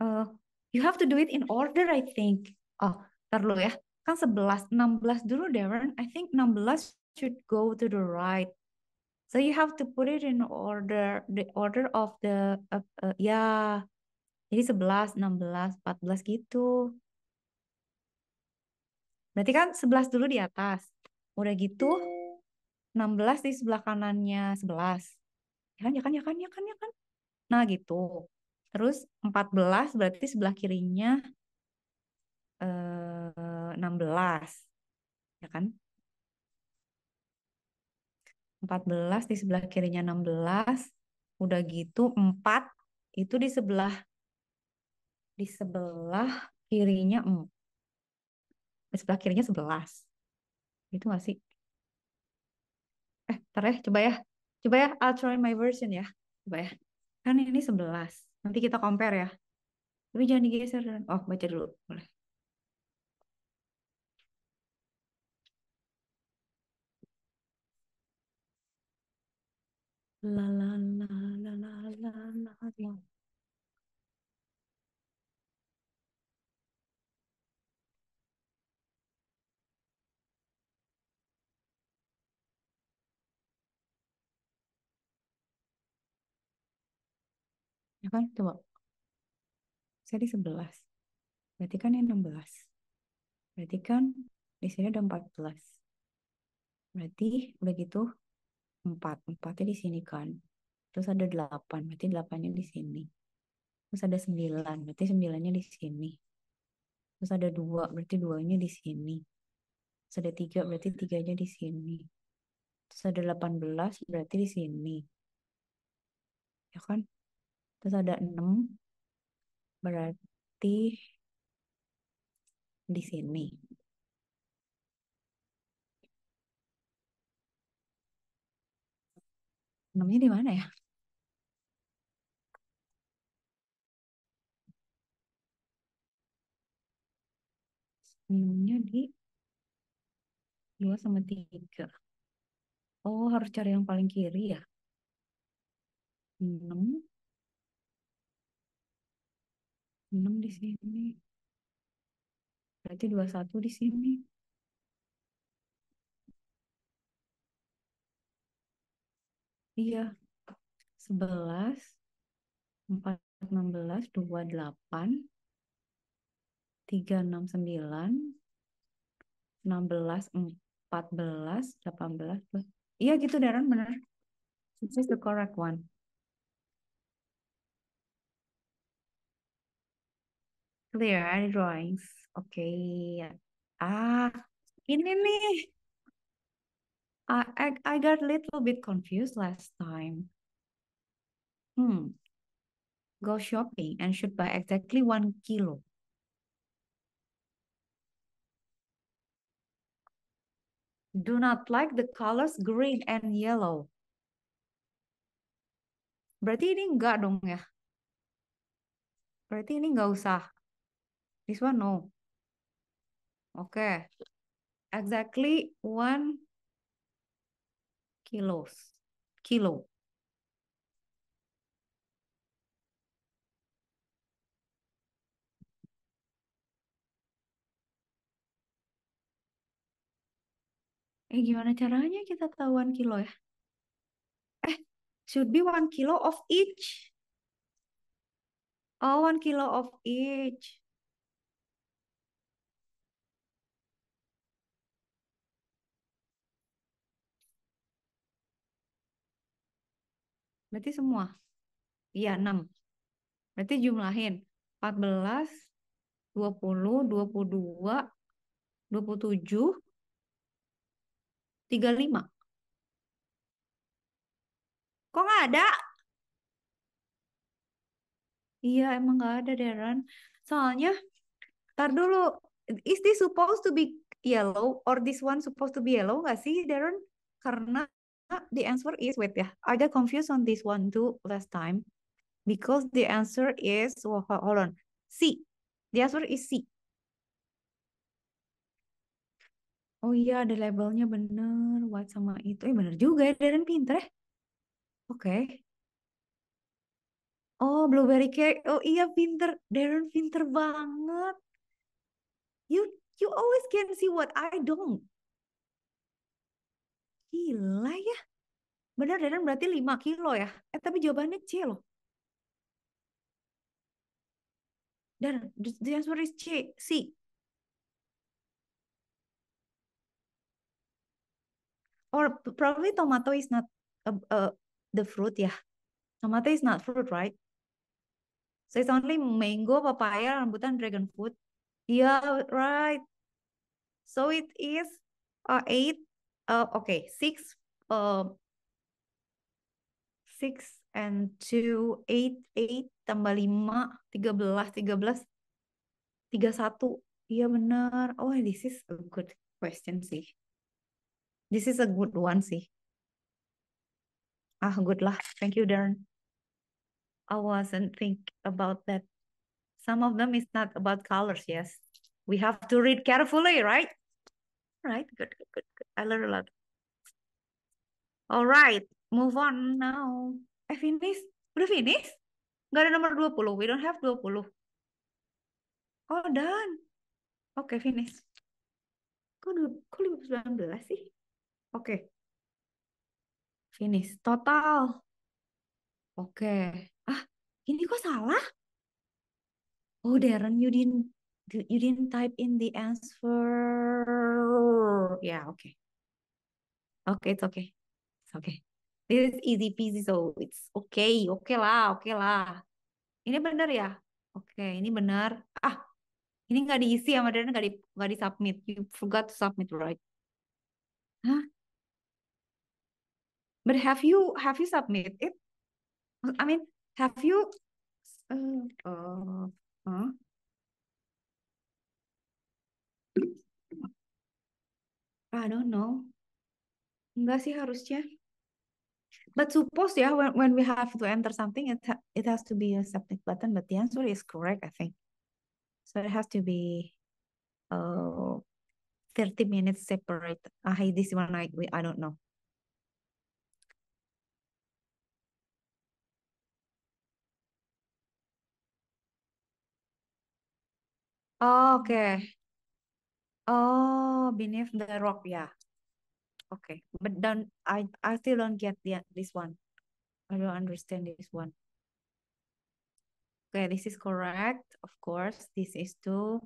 eh, you have to do it in order, I think. Oh, taruh dulu ya. Kan sebelas, enam belas. dulu, Darren. I think enam belas should go to the right. So you have to put it in order, the order of the, uh, uh, ya, jadi 11, 16, 14 gitu. Berarti kan 11 dulu di atas. Udah gitu, 16 di sebelah kanannya 11. Ya kan, ya kan, ya kan, ya kan, ya kan. Nah gitu. Terus 14 berarti sebelah kirinya eh, 16. Ya kan? 14 di sebelah kirinya 16 udah gitu 4 itu di sebelah di sebelah kirinya di sebelah kirinya 11 itu masih eh ntar ya coba ya coba ya I'll try my version ya coba ya kan ini 11 nanti kita compare ya tapi jangan digeser kan? oh baca dulu boleh La la la la la la la la. Ya kan? Coba. Saya di 11. Berarti kan yang 16. Berarti kan di sini ada 14. Berarti udah gitu empat empatnya di sini kan terus ada delapan berarti delapannya di sini terus ada sembilan berarti sembilannya di sini terus ada dua berarti 2-nya di sini terus ada tiga berarti 3-nya di sini terus ada delapan belas berarti di sini ya kan terus ada enam berarti di sini namanya di mana ya? Minumnya di dua sama tiga. Oh, harus cari yang paling kiri ya? Enam. Enam di sini. Berarti dua satu di sini. Iya, 11, 4, 16, 28, 3, 6, 9, 16, 14, 18. Iya gitu Darren, benar. This is the correct one. Clear, drawings. Oke. Okay. Ya. Ah, ini nih. I, I, I got a little bit confused last time. Hmm. Go shopping and should buy exactly one kilo. Do not like the colors green and yellow. Berarti ini enggak dong ya? Berarti ini enggak usah. This one no. Oke. Okay. Exactly one kilos kilo Eh, gimana caranya kita tahu one kilo ya? Eh, should be one kilo of each. Oh, one kilo of each. Berarti semua. Iya, 6. Berarti jumlahin. 14, 20, 22, 27, 35. Kok nggak ada? Iya, emang nggak ada, Darren. Soalnya, tar dulu. Is this supposed to be yellow or this one supposed to be yellow nggak sih, Darren? Karena Ah, the answer is, wait ya, I got confused on this one too last time. Because the answer is, well, oh, hold on, C. The answer is C. Oh iya, ada labelnya bener, what sama itu. Eh bener juga ya, Darren pinter ya. Oke. Okay. Oh, blueberry cake. Oh iya, pinter. Darren pinter banget. You you always can see what I don't. Gila ya. Benar Danan berarti 5 kilo ya. Eh tapi jawabannya C loh. Dan the answer is C. C. Or probably tomato is not a, uh, a, uh, the fruit ya. Yeah. Tomato is not fruit, right? So it's only mango, papaya, rambutan, dragon fruit. Yeah, right. So it is uh, eight Uh, okay, six, uh, six and two, eight, eight tambah lima, tiga belas, tiga belas, tiga satu. Iya benar. Oh, this is a good question sih. This is a good one sih. Ah, good lah. Thank you, Darren. I wasn't think about that. Some of them is not about colors, yes. We have to read carefully, right? Right, good, good, good, good. I learned a lot. All right, move on now. I eh, finish. Udah finish? Gak ada nomor 20. We don't have 20. Oh, done. okay, finish. Kok, kok 19 sih? Oke. Okay. Finish. Total. Oke. Okay. Ah, ini kok salah? Oh, Darren, you didn't you didn't type in the answer. Yeah, okay. Okay, it's okay. It's okay. This is easy peasy, so it's okay. Oke okay lah, oke okay lah. Ini benar ya? Oke, okay, ini benar. Ah, ini nggak diisi sama Darren, nggak di, nggak di submit. You forgot to submit, right? Huh? But have you have you submit it? I mean, have you? Uh, uh, huh? I don't know. Enggak sih harusnya. But suppose ya, yeah, when, when we have to enter something, it, ha it has to be a submit button, but the answer is correct, I think. So it has to be uh, 30 minutes separate. I ah, this one, I, I don't know. Oh, okay. Oh, beneath the rock, ya. Yeah. Okay, but don't I I still don't get the, this one. I don't understand this one. Okay, this is correct. Of course, this is two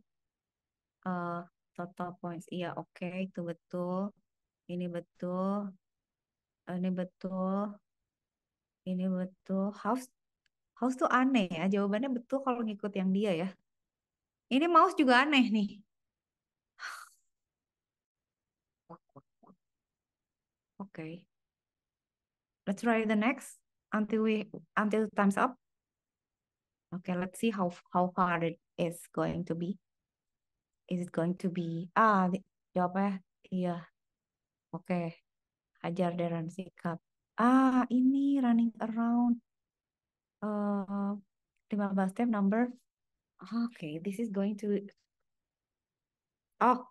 uh, total points. Iya, oke, okay, itu betul. Ini betul. Ini betul. Ini betul. House House tuh aneh ya. Jawabannya betul kalau ngikut yang dia ya. Ini mouse juga aneh nih. Okay. Let's try the next until we until time's up. Okay, let's see how how hard it is going to be. Is it going to be ah jawabnya iya. Oke. Okay. Hajar deran sikap. Ah, ini running around uh eh, 15 step number. Okay, this is going to Oh,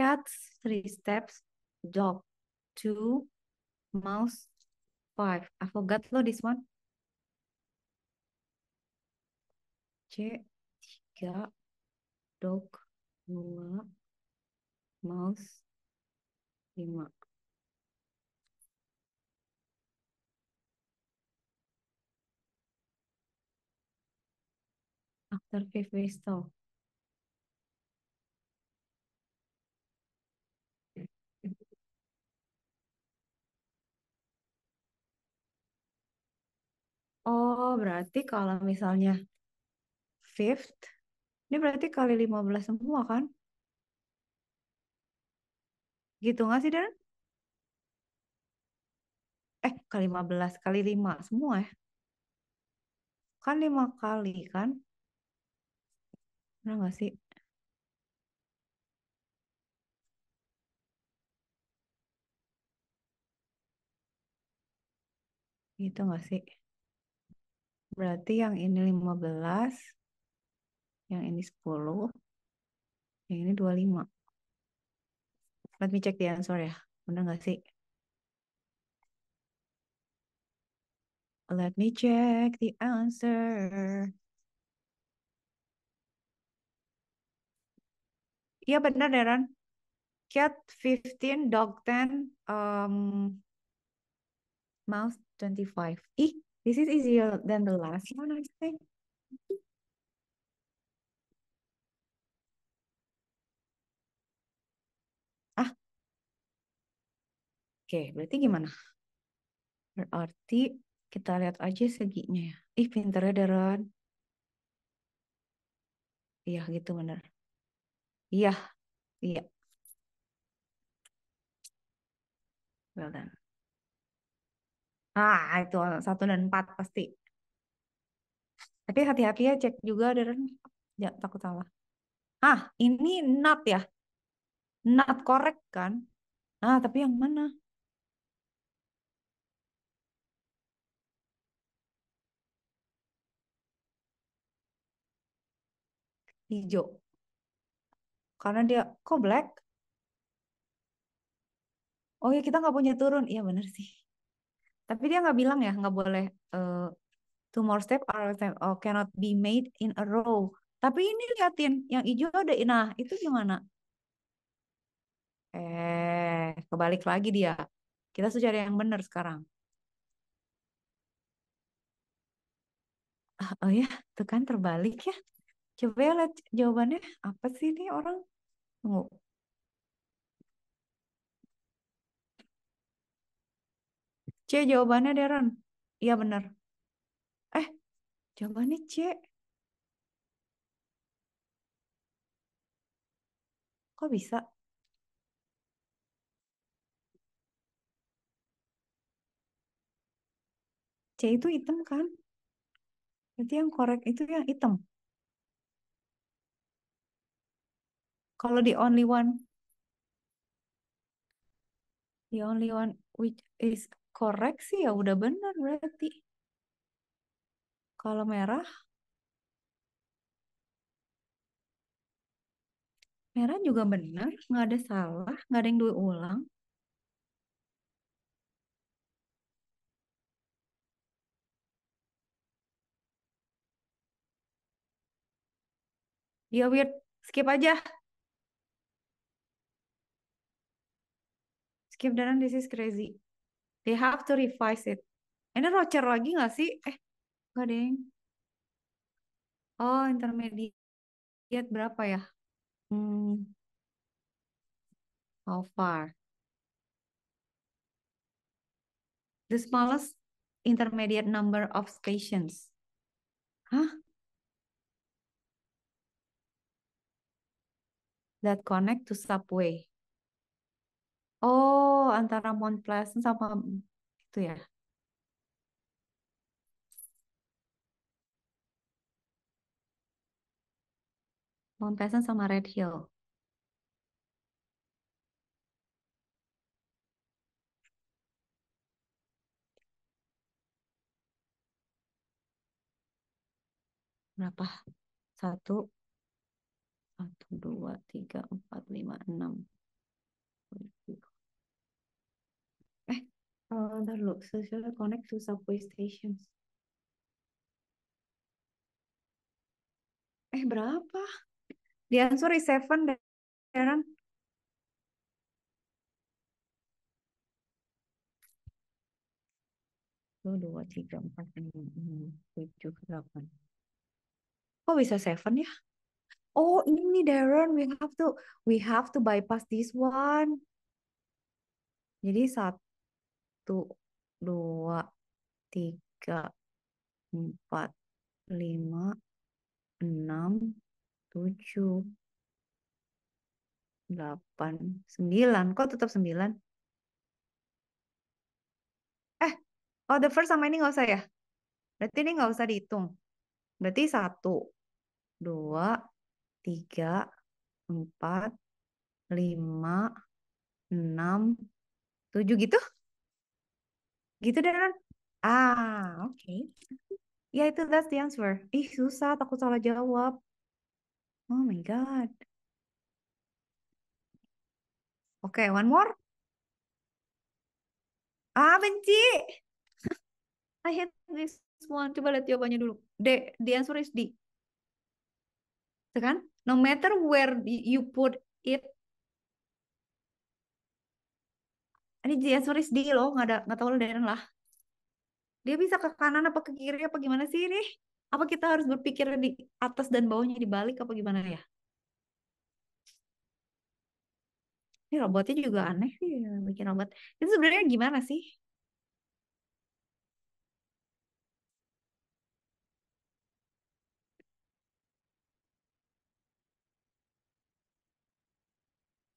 cats three steps, dog two, mouse five. I forgot lo this one. C tiga, dog dua, mouse lima. After fifth we stop. Oh, berarti kalau misalnya fifth, ini berarti kali 15 semua kan? Gitu nggak sih, Darren? Eh, kali 15, kali 5 semua ya? Kan 5 kali kan? Benar nggak sih? Gitu nggak sih? berarti yang ini 15, yang ini 10, yang ini 25. Let me check the answer ya. Benar nggak sih? Let me check the answer. Iya benar Deran. Ya, Cat 15, dog 10, um, mouse 25. Ih, This is easier than the last one, I think. Ah. Oke, okay, berarti gimana? Berarti kita lihat aja seginya ya. Ih, pinter ya, Darren. Iya, gitu bener. Iya, iya. Well done. Nah, itu satu dan empat pasti. Tapi hati-hati ya cek juga dan ya takut salah. Ah, ini not ya. Not correct kan? ah tapi yang mana? Hijau. Karena dia kok black? Oh ya kita nggak punya turun. Iya bener sih tapi dia nggak bilang ya nggak boleh uh, two more step are or cannot be made in a row tapi ini liatin yang hijau ada nah itu gimana eh kebalik lagi dia kita harus cari yang benar sekarang ah, oh ya tuh kan terbalik ya coba ya lihat jawabannya apa sih ini orang tunggu C jawabannya Deron. Iya benar. Eh, jawabannya C. Kok bisa? C itu hitam kan? Berarti yang korek itu yang hitam. Kalau di only one, the only one which is koreksi ya udah bener berarti. Kalau merah, merah juga bener nggak ada salah, nggak ada yang ulang Ya weird, skip aja. Skip dan this is crazy. They have to revise it. Ini Roger lagi nggak sih? Eh, nggak deh. Oh, intermediate berapa ya? Hmm. How far? The smallest intermediate number of stations. Hah? That connect to subway. Oh, antara Mount Pleasant sama itu ya. Mount Pleasant sama Red Hill. Berapa? Satu, satu, dua, tiga, empat, lima, enam oh the look social connect to subway stations. Eh berapa? The answer is seven, Darren. Satu, oh, dua, tiga, empat, lima enam, tujuh, delapan. Kok bisa seven ya? Oh ini nih Darren, we have to we have to bypass this one. Jadi satu satu dua tiga empat lima enam tujuh delapan sembilan kok tetap sembilan eh oh the first sama ini nggak usah ya berarti ini nggak usah dihitung berarti satu dua tiga empat lima enam tujuh gitu Gitu deh, Ron. Ah, oke. Okay. Ya, itu that's the answer. Ih, susah, takut salah jawab. Oh my God. Oke, okay, one more. Ah, benci. I hate this one. Coba lihat jawabannya dulu. D, the answer is D. Tuh kan? No matter where you put it, ini dia Suris di loh nggak ada nggak tahu Darren lah dia bisa ke kanan apa ke kiri apa gimana sih ini apa kita harus berpikir di atas dan bawahnya dibalik apa gimana ya ini robotnya juga aneh sih iya, bikin robot itu sebenarnya gimana sih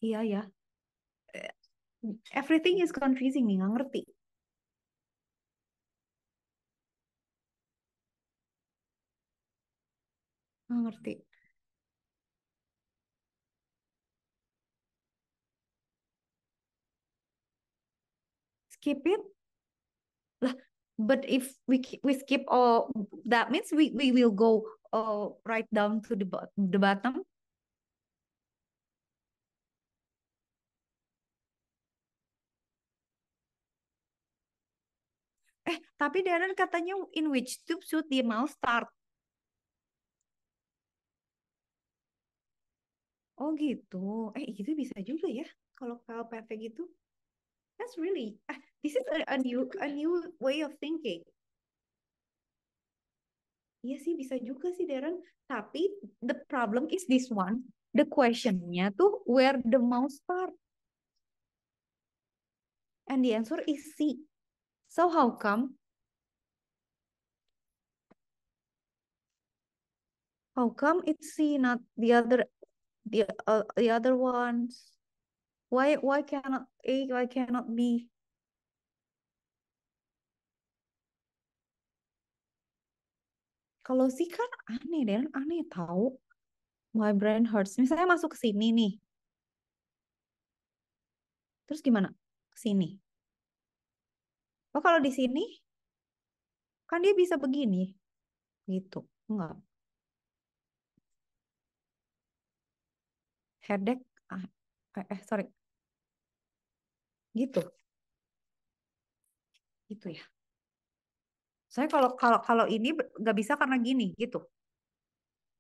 Iya ya, Everything is confusing nih, nggak ngerti. ngerti. Skip it? Lah, but if we we skip all, that means we we will go uh, right down to the, the bottom. Tapi Darren katanya in which tube should the mouse start? Oh gitu. Eh itu bisa juga ya kalau kalau perfect gitu. That's really uh, this is a, a new a new way of thinking. Iya sih bisa juga sih Darren, tapi the problem is this one. The questionnya tuh where the mouse start. And the answer is C. So how come How come it's C not the other the uh, the other ones? Why why cannot A? Why cannot B? Kalau sih kan aneh dan aneh tahu. My brain hurts. Misalnya masuk ke sini nih. Terus gimana? Ke sini. Oh kalau di sini kan dia bisa begini. Gitu. Enggak. headache ah, eh, eh sorry gitu gitu ya saya kalau kalau kalau ini nggak bisa karena gini gitu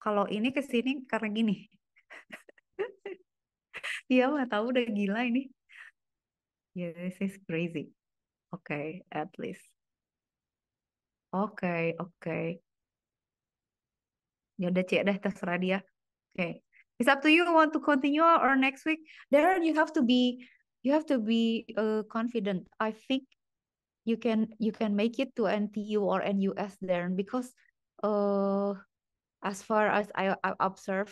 kalau ini ke sini karena gini iya nggak tahu udah gila ini yeah this is crazy oke okay, at least oke okay, oke okay. ya udah cek deh terserah dia oke okay. it's up to you want to continue or next week there you have to be you have to be uh, confident i think you can you can make it to ntu or nus there because uh as far as i, I observe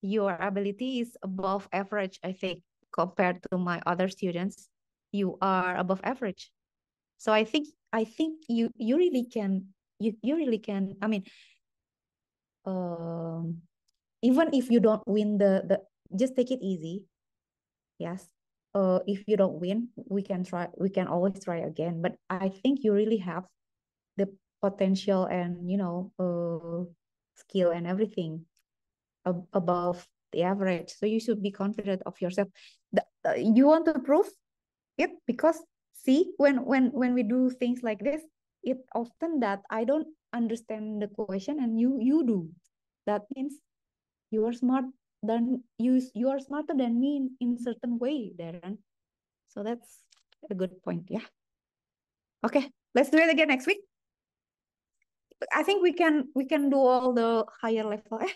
your ability is above average i think compared to my other students you are above average so i think i think you you really can you you really can i mean um even if you don't win the the just take it easy yes uh if you don't win we can try we can always try again but i think you really have the potential and you know uh skill and everything ab above the average so you should be confident of yourself the, uh, you want to prove it because see when when when we do things like this it often that i don't understand the question and you you do that means you are smart than you you are smarter than me in, in certain way, Darren. So that's a good point. Yeah. Okay, let's do it again next week. I think we can we can do all the higher level. Eh,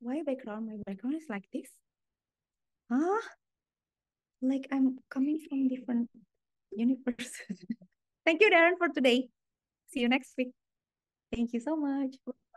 why background? My background is like this. Huh? Like I'm coming from different universe. Thank you, Darren, for today. See you next week. Thank you so much.